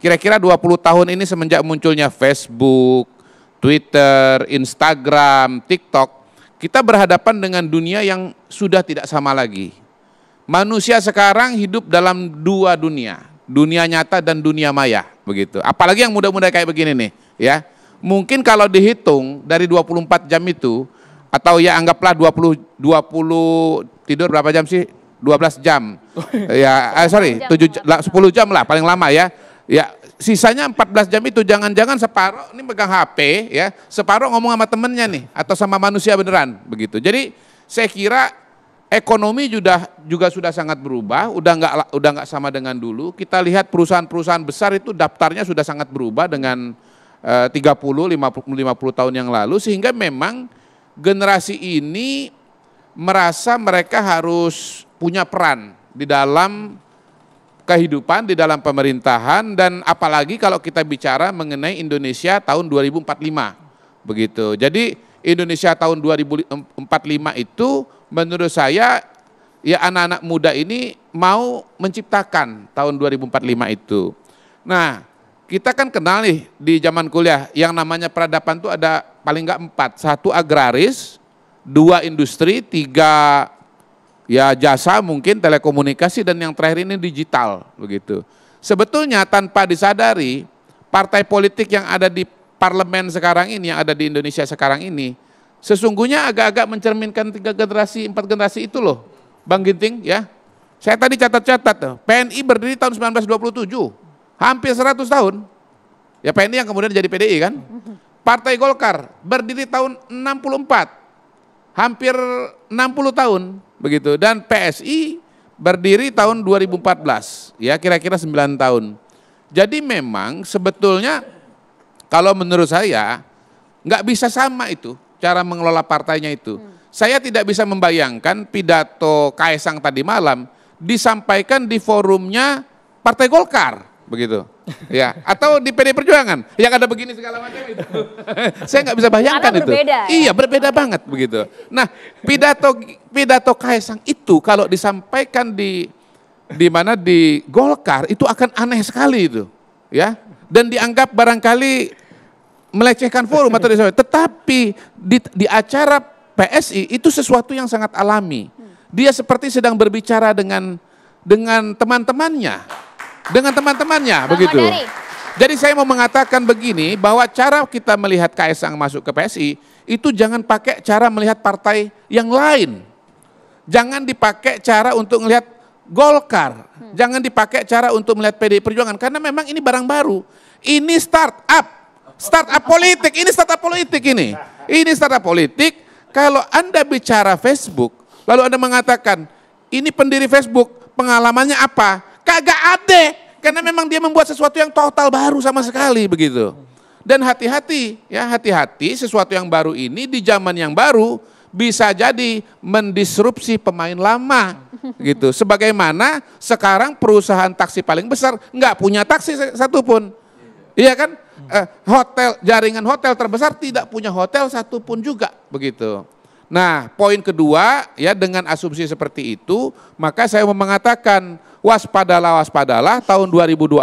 Speaker 9: Kira-kira 20 tahun ini semenjak munculnya Facebook, Twitter, Instagram, TikTok, kita berhadapan dengan dunia yang sudah tidak sama lagi. Manusia sekarang hidup dalam dua dunia, dunia nyata dan dunia maya, begitu. Apalagi yang muda-muda kayak begini nih, ya. Mungkin kalau dihitung dari 24 jam itu atau ya anggaplah 20 20 tidur berapa jam sih? 12 jam. ya, eh, sorry, 7 10 jam lah paling lama ya. Ya, sisanya 14 jam itu jangan-jangan separuh ini megang HP ya, separuh ngomong sama temennya nih atau sama manusia beneran begitu. Jadi saya kira ekonomi sudah juga sudah sangat berubah, udah nggak udah nggak sama dengan dulu. Kita lihat perusahaan-perusahaan besar itu daftarnya sudah sangat berubah dengan eh, 30 50 50 tahun yang lalu sehingga memang generasi ini merasa mereka harus punya peran di dalam kehidupan di dalam pemerintahan dan apalagi kalau kita bicara mengenai Indonesia tahun 2045 begitu. Jadi Indonesia tahun 2045 itu menurut saya ya anak-anak muda ini mau menciptakan tahun 2045 itu. Nah, kita kan kenal nih di zaman kuliah yang namanya peradaban itu ada paling enggak empat. Satu agraris, dua industri, tiga ya jasa mungkin telekomunikasi dan yang terakhir ini digital begitu. Sebetulnya tanpa disadari partai politik yang ada di parlemen sekarang ini yang ada di Indonesia sekarang ini sesungguhnya agak-agak mencerminkan tiga generasi, empat generasi itu loh. Bang Ginting ya. Saya tadi catat-catat PNI berdiri tahun 1927. Hampir 100 tahun. Ya PNI yang kemudian jadi PDI kan. Partai Golkar berdiri tahun 64. Hampir 60 tahun begitu dan PSI berdiri tahun 2014 ya kira-kira 9 tahun jadi memang sebetulnya kalau menurut saya nggak bisa sama itu cara mengelola partainya itu hmm. saya tidak bisa membayangkan pidato Kaisang tadi malam disampaikan di forumnya Partai Golkar begitu ya atau di PD Perjuangan yang ada begini segala macam itu saya nggak bisa bayangkan Karena itu berbeda, ya? iya berbeda banget begitu nah pidato pidato Kaisang itu kalau disampaikan di di mana di Golkar itu akan aneh sekali itu ya dan dianggap barangkali melecehkan forum atau disebut tetapi di, di acara PSI itu sesuatu yang sangat alami dia seperti sedang berbicara dengan dengan teman-temannya dengan teman-temannya begitu. Jadi saya mau mengatakan begini bahwa cara kita melihat Kaisang masuk ke PSI itu jangan pakai cara melihat partai yang lain. Jangan dipakai cara untuk melihat Golkar, hmm. jangan dipakai cara untuk melihat PD Perjuangan karena memang ini barang baru. Ini startup, startup politik. Ini startup politik ini. Ini startup politik. Kalau Anda bicara Facebook, lalu Anda mengatakan, ini pendiri Facebook, pengalamannya apa? Kagak ada. Karena memang dia membuat sesuatu yang total baru sama sekali begitu. Dan hati-hati, ya hati-hati sesuatu yang baru ini di zaman yang baru bisa jadi mendisrupsi pemain lama gitu. Sebagaimana sekarang perusahaan taksi paling besar nggak punya taksi satupun. Iya kan? Eh, hotel jaringan hotel terbesar tidak punya hotel satupun juga begitu. Nah, poin kedua ya dengan asumsi seperti itu, maka saya mau mengatakan waspadalah waspadalah tahun 2024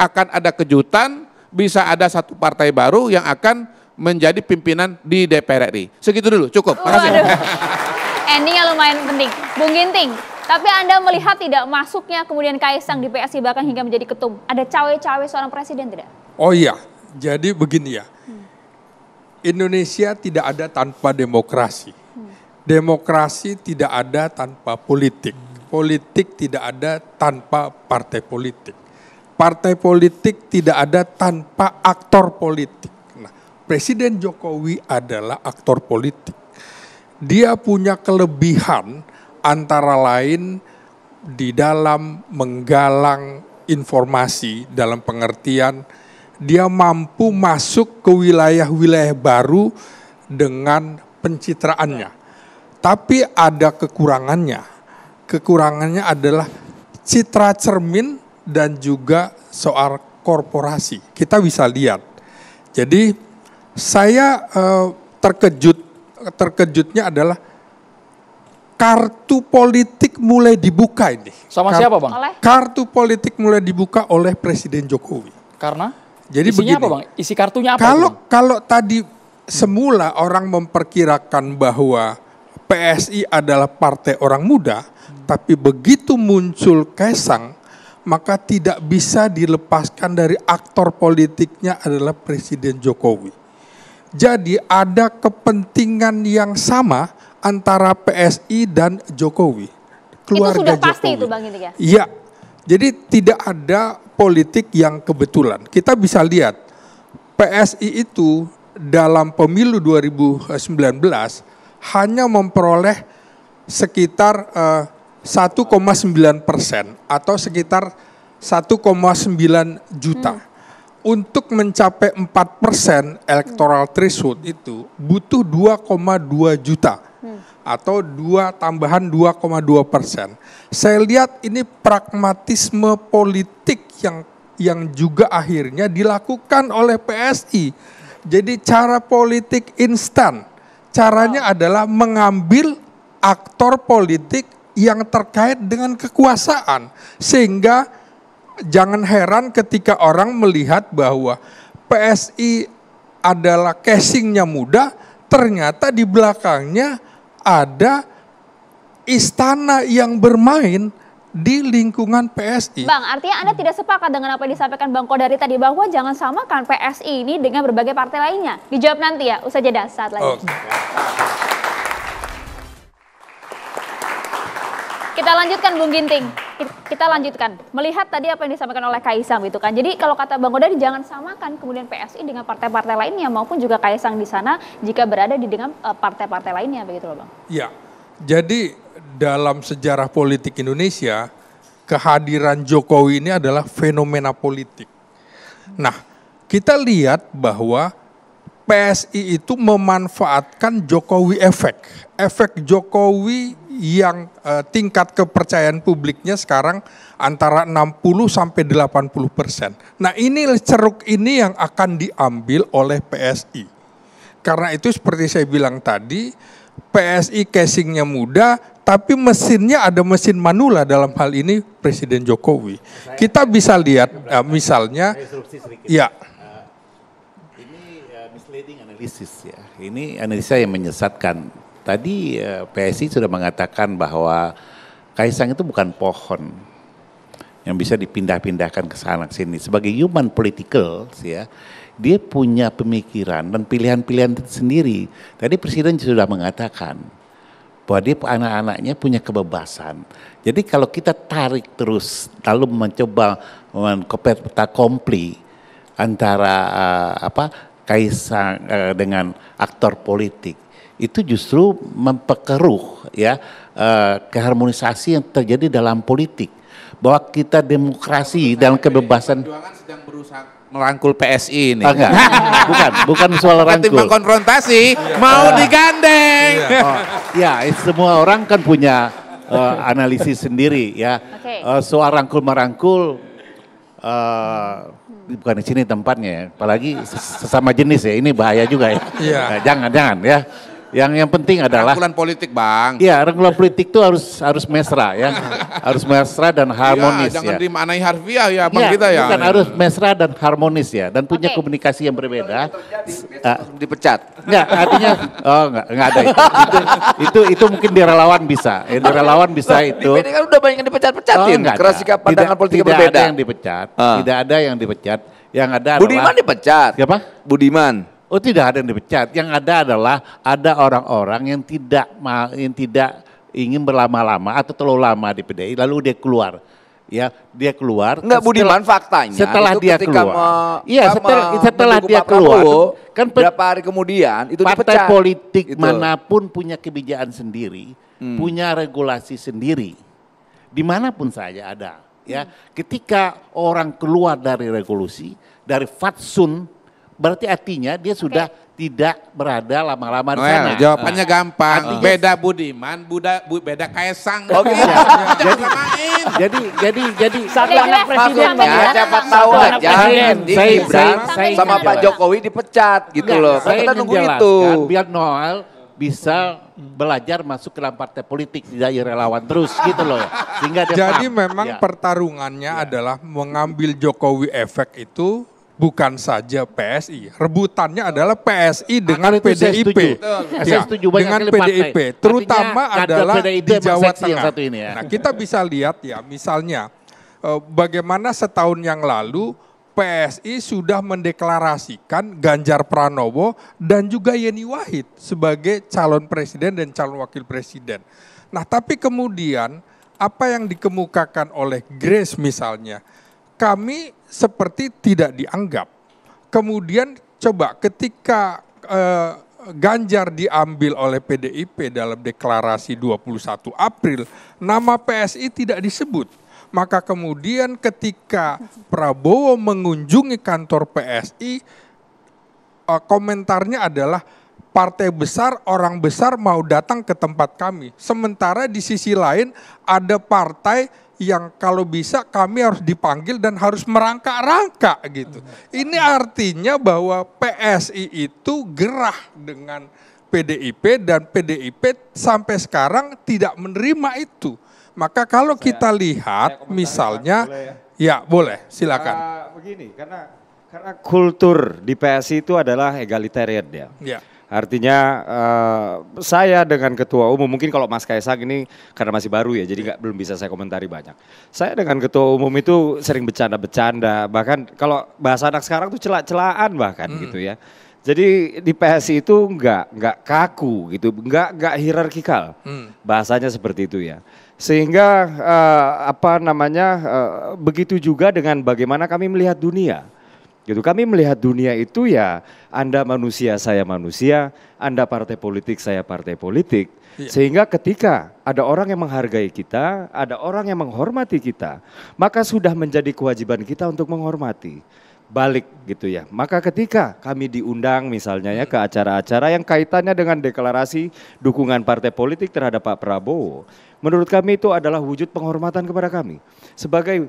Speaker 9: akan ada kejutan bisa ada satu partai baru yang akan menjadi pimpinan di DPR RI. Segitu dulu, cukup. Makasih.
Speaker 2: Endingnya lumayan penting. Bung Ginting, tapi Anda melihat tidak masuknya kemudian Kaisang di PSI bahkan hingga menjadi ketum. Ada cawe-cawe seorang presiden tidak?
Speaker 5: Oh iya, jadi begini ya. Indonesia tidak ada tanpa demokrasi. Hmm. Demokrasi tidak ada tanpa politik politik tidak ada tanpa partai politik. Partai politik tidak ada tanpa aktor politik. Nah, Presiden Jokowi adalah aktor politik. Dia punya kelebihan antara lain di dalam menggalang informasi dalam pengertian dia mampu masuk ke wilayah-wilayah baru dengan pencitraannya. Tapi ada kekurangannya kekurangannya adalah citra cermin dan juga soal korporasi. Kita bisa lihat. Jadi saya eh, terkejut terkejutnya adalah kartu politik mulai dibuka ini. Sama kartu, siapa, Bang? Kartu politik mulai dibuka oleh Presiden Jokowi. Karena jadi Isinya begini. apa, Bang? Isi kartunya apa? Kalau kalau tadi semula orang memperkirakan bahwa PSI adalah partai orang muda, tapi begitu muncul Kaisang, maka tidak bisa dilepaskan dari aktor politiknya adalah Presiden Jokowi. Jadi ada kepentingan yang sama antara PSI dan Jokowi. Keluarga itu sudah pasti itu Bang ya? Iya. Jadi tidak ada politik yang kebetulan. Kita bisa lihat PSI itu dalam pemilu 2019 hanya memperoleh sekitar 1,9 eh, persen atau sekitar 1,9 juta. Hmm. Untuk mencapai 4 persen electoral hmm. threshold itu butuh 2,2 juta hmm. atau dua tambahan 2,2 persen. Saya lihat ini pragmatisme politik yang yang juga akhirnya dilakukan oleh PSI. Jadi cara politik instan caranya adalah mengambil aktor politik yang terkait dengan kekuasaan sehingga jangan heran ketika orang melihat bahwa PSI adalah casingnya muda ternyata di belakangnya ada istana yang bermain di lingkungan PSI. Bang,
Speaker 2: artinya Anda tidak sepakat dengan apa yang disampaikan Bang Kodari tadi bahwa jangan samakan PSI ini dengan berbagai partai lainnya. Dijawab nanti ya, usah jeda saat lagi. Okay. Kita lanjutkan Bung Ginting. Kita lanjutkan. Melihat tadi apa yang disampaikan oleh Kaisang itu kan. Jadi kalau kata Bang Kodari jangan samakan kemudian PSI dengan partai-partai lainnya maupun juga Kaisang di sana jika berada di dengan eh, partai-partai lainnya begitu loh Bang.
Speaker 5: Iya. Jadi dalam sejarah politik Indonesia, kehadiran Jokowi ini adalah fenomena politik. Nah, kita lihat bahwa PSI itu memanfaatkan Jokowi efek. Efek Jokowi yang eh, tingkat kepercayaan publiknya sekarang antara 60 sampai 80 persen. Nah ini ceruk ini yang akan diambil oleh PSI. Karena itu seperti saya bilang tadi, PSI casingnya muda, tapi mesinnya ada mesin manula dalam hal ini Presiden Jokowi. Saya Kita bisa lihat uh, misalnya ya
Speaker 4: uh, ini uh, misleading analisis ya. Ini analisa yang menyesatkan. Tadi uh, PSI sudah mengatakan bahwa Kaisang itu bukan pohon yang bisa dipindah-pindahkan ke sana ke sini. Sebagai human political ya, dia punya pemikiran dan pilihan-pilihan sendiri. Tadi Presiden sudah mengatakan bahwa dia anak-anaknya punya kebebasan. Jadi kalau kita tarik terus lalu mencoba mengkompeta kompli antara uh, apa kaisang uh, dengan aktor politik itu justru memperkeruh ya uh, keharmonisasi yang terjadi dalam politik bahwa kita demokrasi dalam kebebasan sedang berusaha merangkul PSI ini. Ah, enggak. bukan, bukan soal rangkul. Ketimbang
Speaker 9: konfrontasi, mau ah. digandeng. Iya. Oh,
Speaker 4: ya, eh, semua orang kan punya uh, analisis sendiri ya. Okay. Uh, eh, soal rangkul merangkul uh, bukan di sini tempatnya ya. Apalagi sesama jenis ya, ini bahaya juga ya. Yeah. Iya. Nah, jangan, jangan ya. Yang yang penting adalah rangkulan politik, Bang. Iya, rangkulan politik itu harus harus mesra ya. harus mesra dan iya, harmonis ya. Jangan ya. dimaknai
Speaker 9: harfiah ya, Bang ya, kita ya. Bukan harus
Speaker 4: mesra dan harmonis ya dan punya okay. komunikasi yang berbeda. Terjadi, uh, dipecat. Enggak, artinya oh enggak enggak ada itu. itu. Itu itu mungkin di relawan bisa. Ya, di ah. relawan bisa itu. Di kalau
Speaker 7: kan udah banyak yang dipecat-pecatin. Oh, Keras sikap
Speaker 4: pandangan politik tidak berbeda. Tidak ada yang dipecat. Uh. Tidak ada yang dipecat. Yang ada Budiman adalah, dipecat. Siapa? Budiman. Oh tidak ada yang dipecat. Yang ada adalah ada orang-orang yang tidak yang tidak ingin berlama-lama atau terlalu lama di PDI lalu dia keluar. Ya, dia keluar. Enggak Budiman faktanya setelah dia keluar. Iya, setelah, setelah dia keluar. Prabowo, kan berapa hari kemudian itu partai dipecat. politik itu. manapun punya kebijakan sendiri, hmm. punya regulasi sendiri. Dimanapun saja ada. Ya, hmm. ketika orang keluar dari revolusi, dari fatsun berarti artinya dia sudah okay. tidak berada lama-lama di well, sana. Jawabannya uh. gampang. Artinya, beda Budiman, Buda, bu, beda Kaisang. Oh gitu.
Speaker 9: jadi,
Speaker 7: jadi, jadi, jadi, jadi. Sanggana presiden. Ya, siapa tahu aja. Saya, saya, sama Pak Jokowi dipecat gitu loh. Saya kita nunggu itu. Kan,
Speaker 4: biar Noel bisa belajar masuk ke dalam partai politik tidak relawan terus
Speaker 5: gitu loh sehingga dia jadi paham. memang ya. pertarungannya ya. adalah mengambil Jokowi efek itu bukan saja PSI. Rebutannya adalah PSI ah, dengan PDIP. Saya Ya, dengan PDIP, terutama Artinya, adalah PDIP di Jawa Tengah. Satu ini ya. Nah, kita bisa lihat ya, misalnya eh, bagaimana setahun yang lalu PSI sudah mendeklarasikan Ganjar Pranowo dan juga Yeni Wahid sebagai calon presiden dan calon wakil presiden. Nah, tapi kemudian apa yang dikemukakan oleh Grace misalnya, kami seperti tidak dianggap. Kemudian coba ketika eh, Ganjar diambil oleh PDIP dalam deklarasi 21 April, nama PSI tidak disebut. Maka kemudian ketika Prabowo mengunjungi kantor PSI, eh, komentarnya adalah partai besar, orang besar mau datang ke tempat kami. Sementara di sisi lain ada partai yang kalau bisa kami harus dipanggil dan harus merangkak-rangkak gitu. Ini artinya bahwa PSI itu gerah dengan PDIP dan PDIP sampai sekarang tidak menerima itu. Maka kalau saya, kita lihat misalnya boleh ya? ya boleh silakan.
Speaker 3: Uh, begini karena karena
Speaker 5: kultur di PSI itu adalah egalitarian ya. ya Artinya
Speaker 3: uh, saya dengan ketua umum mungkin kalau Mas Kaisang ini karena masih baru ya, jadi nggak belum bisa saya komentari banyak. Saya dengan ketua umum itu sering bercanda-bercanda, bahkan kalau bahasa anak sekarang tuh celak-celaan bahkan hmm. gitu ya. Jadi di PSI itu nggak nggak kaku gitu, nggak nggak hierarkikal hmm. bahasanya seperti itu ya. Sehingga uh, apa namanya uh, begitu juga dengan bagaimana kami melihat dunia Gitu. Kami melihat dunia itu ya Anda manusia, saya manusia, Anda partai politik, saya partai politik. Iya. Sehingga ketika ada orang yang menghargai kita, ada orang yang menghormati kita, maka sudah menjadi kewajiban kita untuk menghormati balik gitu ya. Maka ketika kami diundang misalnya ya ke acara-acara yang kaitannya dengan deklarasi dukungan partai politik terhadap Pak Prabowo, menurut kami itu adalah wujud penghormatan kepada kami sebagai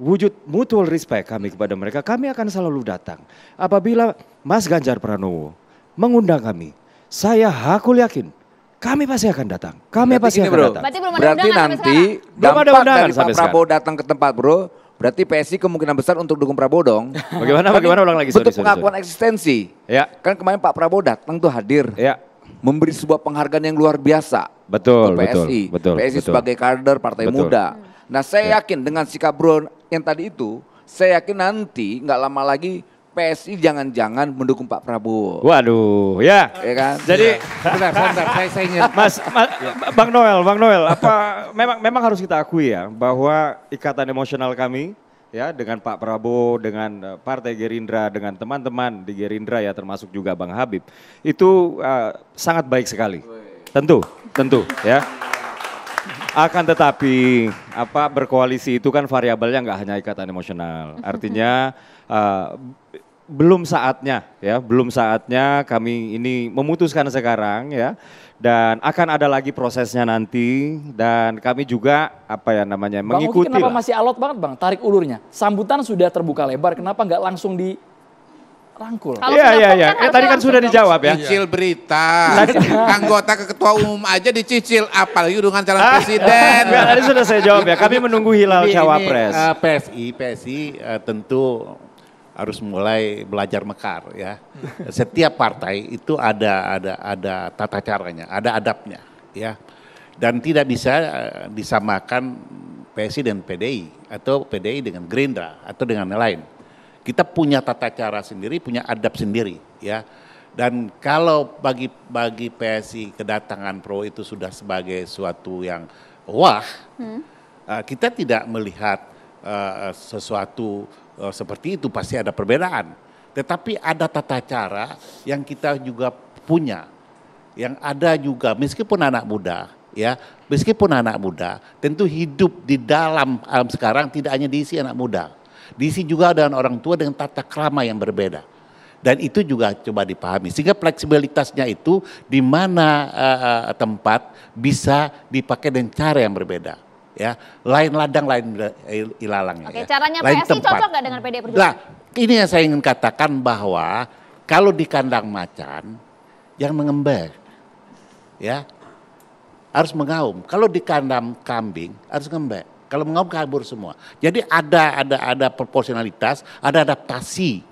Speaker 3: wujud mutual respect kami kepada mereka, kami akan selalu datang. Apabila Mas Ganjar Pranowo mengundang kami,
Speaker 7: saya hakul yakin kami pasti akan datang. Kami berarti pasti akan bro, datang. Berarti, belum ada berarti nanti dampak belum ada dari Pak Prabowo sekarang. datang ke tempat bro, berarti PSI kemungkinan besar untuk dukung Prabowo dong. bagaimana, bagaimana ulang lagi? untuk bentuk pengakuan sorry. eksistensi. Ya. Kan kemarin Pak Prabowo datang tuh hadir. Ya. Memberi sebuah penghargaan yang luar biasa.
Speaker 3: Betul, PSI. betul, betul. PSI betul. sebagai
Speaker 7: kader Partai betul. Muda Nah saya ya. yakin dengan sikap Bro yang tadi itu, saya yakin nanti nggak lama lagi PSI jangan-jangan mendukung Pak Prabowo. Waduh, ya. Ya kan?
Speaker 3: Jadi ya. benar, benar, saya, saya ingin. Mas, mas ya. Bang Noel, Bang Noel, apa memang memang harus kita akui ya bahwa ikatan emosional kami ya dengan Pak Prabowo, dengan eh, Partai Gerindra, dengan teman-teman di Gerindra ya termasuk juga Bang Habib itu uh, sangat baik sekali. Tentu, tentu ya. Akan tetapi apa berkoalisi itu kan variabelnya nggak hanya ikatan emosional. Mhm. Artinya uh, belum saatnya ya, belum saatnya kami ini memutuskan sekarang ya dan akan ada lagi prosesnya nanti dan kami juga apa ya namanya mengikuti. Bang kenapa
Speaker 1: masih alot banget Bang tarik ulurnya? Sambutan sudah terbuka lebar, kenapa nggak langsung di rangkul. Iya, iya, iya.
Speaker 9: Kan eh, tadi kan sudah
Speaker 1: dijawab
Speaker 3: ya. Cicil berita.
Speaker 9: Anggota ketua umum aja dicicil, apalagi dengan calon ah. presiden. Ya,
Speaker 3: tadi sudah saya jawab ya. Kami menunggu hilal
Speaker 4: cawapres. uh, eh, PSI, PSI uh, eh, tentu harus mulai belajar mekar ya. Setiap partai itu ada ada ada tata caranya, ada adabnya ya. Dan tidak bisa disamakan PSI dan PDI atau PDI dengan Gerindra atau dengan yang lain kita punya tata cara sendiri, punya adab sendiri ya. Dan kalau bagi bagi PSI kedatangan Pro itu sudah sebagai suatu yang wah, hmm. Eh, kita tidak melihat uh, sesuatu uh, seperti itu pasti ada perbedaan. Tetapi ada tata cara yang kita juga punya, yang ada juga meskipun anak muda, ya meskipun anak muda tentu hidup di dalam alam sekarang tidak hanya diisi anak muda Diisi juga dengan orang tua dengan tata krama yang berbeda. Dan itu juga coba dipahami. Sehingga fleksibilitasnya itu di mana uh, tempat bisa dipakai dengan cara yang berbeda. Ya, lain ladang, lain eh, ilalang Oke, ya. caranya lain PSI tempat. cocok nggak
Speaker 2: dengan PD Perjuangan? Nah,
Speaker 4: ini yang saya ingin katakan bahwa kalau di kandang macan yang mengembek, ya harus mengaum. Kalau di kandang kambing harus mengembar. Kalau mengaum kabur semua. Jadi ada ada ada proporsionalitas, ada adaptasi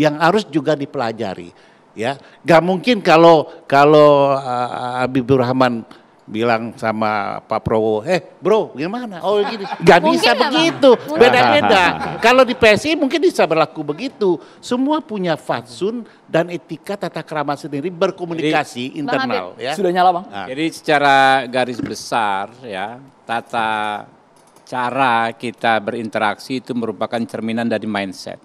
Speaker 4: yang harus juga dipelajari. Ya, gak mungkin kalau kalau uh, eh, Habibur Rahman bilang sama Pak Prabowo, eh bro gimana? Oh gini, gak bisa begitu, beda-beda. Kalau di PSI mungkin bisa berlaku begitu. Semua punya fatsun dan etika tata kerama sendiri berkomunikasi Jadi,
Speaker 6: internal. Ya. Sudah nyala bang. Nah. Jadi secara garis besar ya tata cara kita berinteraksi itu merupakan cerminan dari mindset.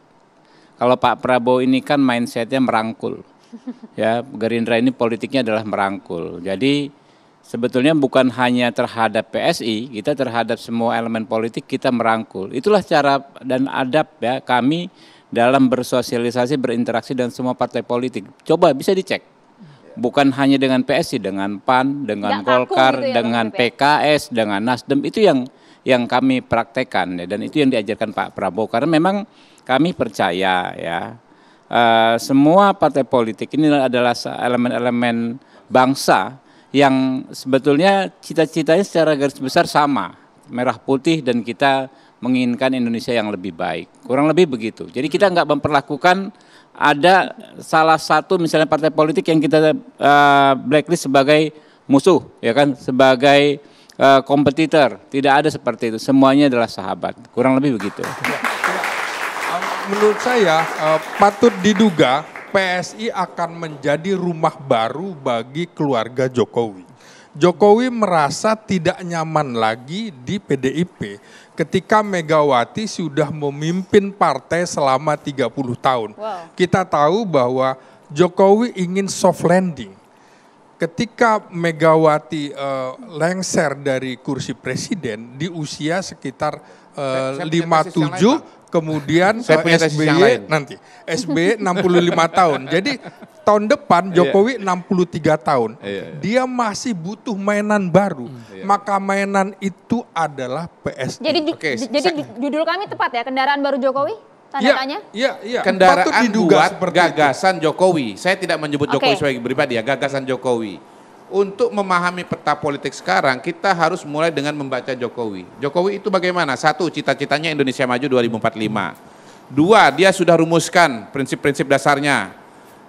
Speaker 6: Kalau Pak Prabowo ini kan mindsetnya merangkul, ya Gerindra ini politiknya adalah merangkul. Jadi sebetulnya bukan hanya terhadap PSI, kita terhadap semua elemen politik kita merangkul. Itulah cara dan adab ya kami dalam bersosialisasi, berinteraksi dengan semua partai politik. Coba bisa dicek bukan hanya dengan PSI, dengan PAN, dengan Golkar, gitu ya, dengan PKS, dengan Nasdem itu yang yang kami praktekkan ya, dan itu yang diajarkan Pak Prabowo karena memang kami percaya ya uh, semua partai politik ini adalah elemen-elemen bangsa yang sebetulnya cita-citanya secara garis besar sama merah putih dan kita menginginkan Indonesia yang lebih baik kurang lebih begitu jadi kita nggak memperlakukan ada salah satu misalnya partai politik yang kita uh, blacklist sebagai musuh ya kan sebagai Eh, kompetitor, tidak ada seperti itu. Semuanya adalah sahabat. Kurang lebih begitu.
Speaker 5: Menurut saya uh, patut diduga PSI akan menjadi rumah baru bagi keluarga Jokowi. Jokowi merasa tidak nyaman lagi di PDIP ketika Megawati sudah memimpin partai selama 30 tahun. Wow. Kita tahu bahwa Jokowi ingin soft landing ketika Megawati uh, lengser dari kursi presiden di usia sekitar uh, saya, 57 kemudian saya punya SBY eh, nanti SBY 65 tahun. Jadi tahun depan iya. Jokowi 63 tahun. Iya, iya. Dia masih butuh mainan baru. Hmm. Maka mainan itu adalah PS. Jadi okay. jadi
Speaker 2: judul kami tepat ya kendaraan baru Jokowi? Iya, tanda
Speaker 5: Iya, iya. Kendaraan
Speaker 9: diduga buat gagasan itu. Jokowi. Saya tidak menyebut okay. Jokowi sebagai pribadi ya, gagasan Jokowi. Untuk memahami peta politik sekarang, kita harus mulai dengan membaca Jokowi. Jokowi itu bagaimana? Satu, cita-citanya Indonesia Maju 2045. Dua, dia sudah rumuskan prinsip-prinsip dasarnya.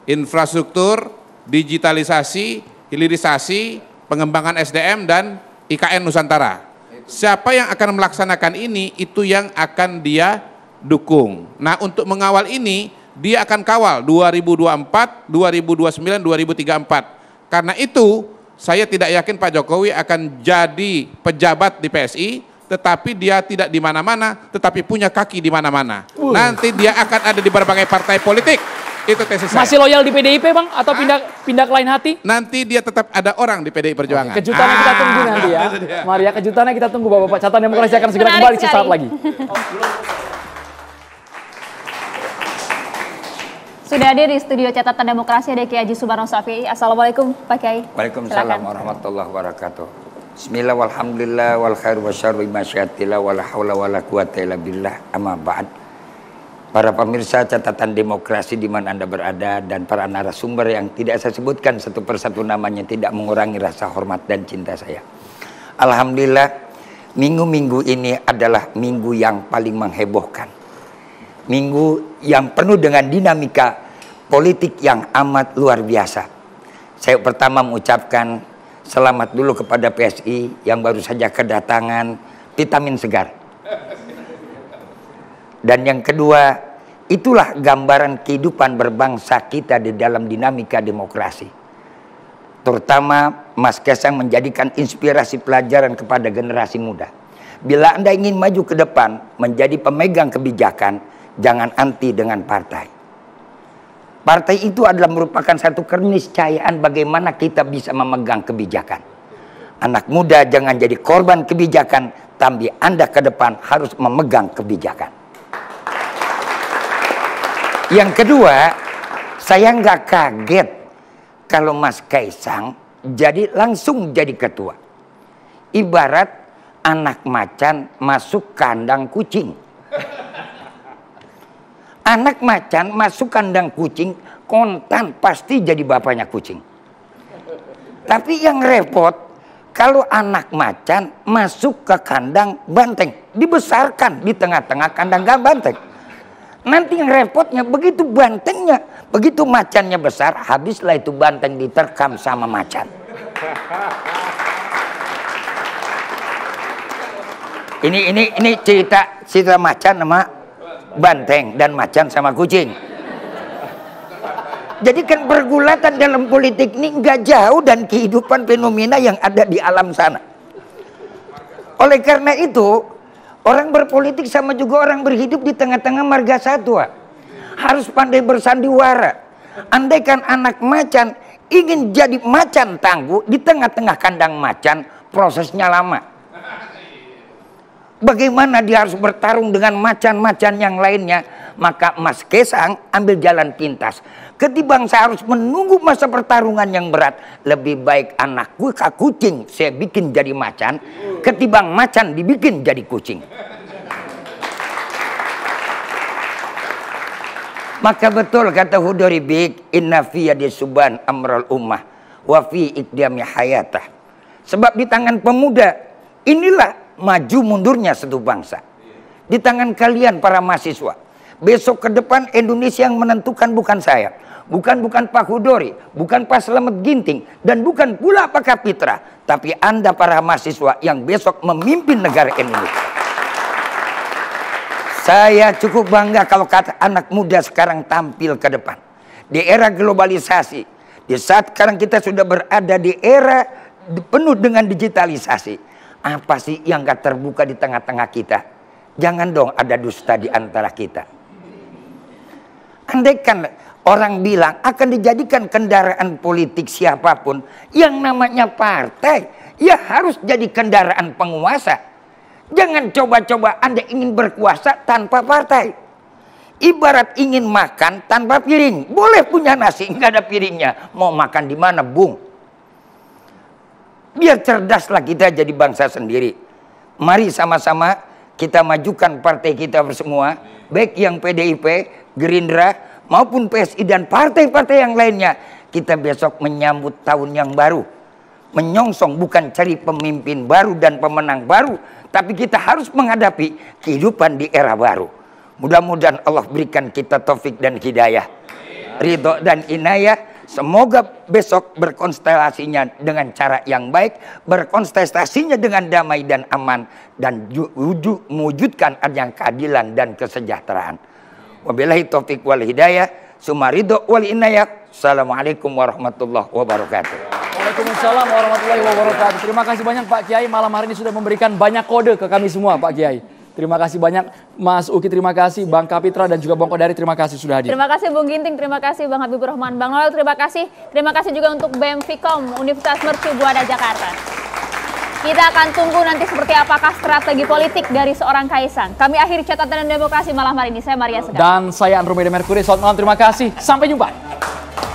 Speaker 9: Infrastruktur, digitalisasi, hilirisasi, pengembangan SDM, dan IKN Nusantara. Siapa yang akan melaksanakan ini, itu yang akan dia dukung. Nah, untuk mengawal ini dia akan kawal 2024, 2029, 2034. Karena itu saya tidak yakin Pak Jokowi akan jadi pejabat di PSI, tetapi dia tidak di mana-mana, tetapi punya kaki di mana-mana. Uh. Nanti dia akan ada di berbagai partai politik. Itu tesis saya. Masih loyal di PDIP, Bang? Atau ah. pindah pindah ke lain hati? Nanti dia tetap ada orang di PDI Perjuangan. Oke, kejutannya ah. kita tunggu nanti ya.
Speaker 1: Iya. Maria, kejutannya kita tunggu Bapak-Bapak. Catatan demokrasi akan segera kembali sesaat lagi.
Speaker 2: Sudah hadir di studio catatan demokrasi ada Kiai Haji Subarno Safi. Assalamualaikum Pak Kiai. Waalaikumsalam warahmatullahi
Speaker 8: wabarakatuh. Bismillah walhamdulillah wal khair wa syarri ma wala haula wala quwata illa billah amma ba'd. Para pemirsa catatan demokrasi di mana Anda berada dan para narasumber yang tidak saya sebutkan satu persatu namanya tidak mengurangi rasa hormat dan cinta saya. Alhamdulillah minggu-minggu ini adalah minggu yang paling menghebohkan minggu yang penuh dengan dinamika politik yang amat luar biasa. Saya pertama mengucapkan selamat dulu kepada PSI yang baru saja kedatangan vitamin segar. Dan yang kedua, itulah gambaran kehidupan berbangsa kita di dalam dinamika demokrasi. Terutama Mas Kesang menjadikan inspirasi pelajaran kepada generasi muda. Bila Anda ingin maju ke depan menjadi pemegang kebijakan, Jangan anti dengan partai. Partai itu adalah merupakan satu keniscayaan bagaimana kita bisa memegang kebijakan. Anak muda jangan jadi korban kebijakan, tapi Anda ke depan harus memegang kebijakan. Yang kedua, saya nggak kaget kalau Mas Kaisang jadi langsung jadi ketua. Ibarat anak macan masuk kandang kucing. Anak macan masuk kandang kucing, kontan pasti jadi bapaknya kucing. Tapi yang repot, kalau anak macan masuk ke kandang banteng, dibesarkan di tengah-tengah kandang gak banteng. Nanti yang repotnya begitu bantengnya, begitu macannya besar, habislah itu banteng diterkam sama macan. Ini ini ini cerita cerita macan sama banteng dan macan sama kucing. Jadi kan pergulatan dalam politik ini nggak jauh dan kehidupan fenomena yang ada di alam sana. Oleh karena itu, orang berpolitik sama juga orang berhidup di tengah-tengah marga satwa. Harus pandai bersandiwara. Andaikan anak macan ingin jadi macan tangguh di tengah-tengah kandang macan, prosesnya lama. Bagaimana dia harus bertarung dengan macan-macan yang lainnya? Maka Mas Kesang ambil jalan pintas. Ketimbang saya harus menunggu masa pertarungan yang berat, lebih baik anak gue ke kucing saya bikin jadi macan, ketimbang macan dibikin jadi kucing. Maka betul kata Hudori Bik, inna fiyadi suban amral ummah, wa fi hayatah. Sebab di tangan pemuda, inilah maju mundurnya satu bangsa. Di tangan kalian para mahasiswa. Besok ke depan Indonesia yang menentukan bukan saya. Bukan bukan Pak Hudori, bukan Pak Selamat Ginting, dan bukan pula Pak Kapitra. Tapi Anda para mahasiswa yang besok memimpin negara Indonesia. Saya cukup bangga kalau kata anak muda sekarang tampil ke depan. Di era globalisasi, di saat sekarang kita sudah berada di era penuh dengan digitalisasi apa sih yang gak terbuka di tengah-tengah kita? Jangan dong ada dusta di antara kita. Andaikan orang bilang akan dijadikan kendaraan politik siapapun, yang namanya partai, ya harus jadi kendaraan penguasa. Jangan coba-coba Anda ingin berkuasa tanpa partai ibarat ingin makan tanpa piring. Boleh punya nasi, enggak ada piringnya. Mau makan di mana, Bung? Biar cerdaslah kita jadi bangsa sendiri. Mari sama-sama kita majukan partai kita bersemua, baik yang PDIP, Gerindra, maupun PSI dan partai-partai yang lainnya. Kita besok menyambut tahun yang baru. Menyongsong bukan cari pemimpin baru dan pemenang baru, tapi kita harus menghadapi kehidupan di era baru. Mudah-mudahan Allah berikan kita taufik dan hidayah. Ridho dan inayah Semoga besok berkonstelasinya dengan cara yang baik, berkonstestasinya dengan damai dan aman, dan wujud mewujudkan adanya keadilan dan kesejahteraan. Wabillahi taufik wal hidayah, sumarido wal inayah. Assalamualaikum warahmatullahi wabarakatuh.
Speaker 1: Waalaikumsalam warahmatullahi wabarakatuh. Terima kasih banyak Pak Kiai malam hari ini sudah memberikan banyak kode ke kami semua Pak Kiai. Terima kasih banyak Mas Uki, terima kasih Bang Kapitra dan juga Bang Kodari, terima kasih sudah hadir. Terima
Speaker 2: kasih Bung Ginting, terima kasih Bang Habibur Rahman, Bang Noel, terima kasih. Terima kasih juga untuk BEM Universitas Mercu Buana Jakarta. Kita akan tunggu nanti seperti apakah strategi politik dari seorang Kaisang. Kami akhiri catatan dan demokrasi malam hari ini. Saya Maria Sedang.
Speaker 1: Dan saya Andromeda Mercury. Selamat malam, terima kasih. Sampai jumpa.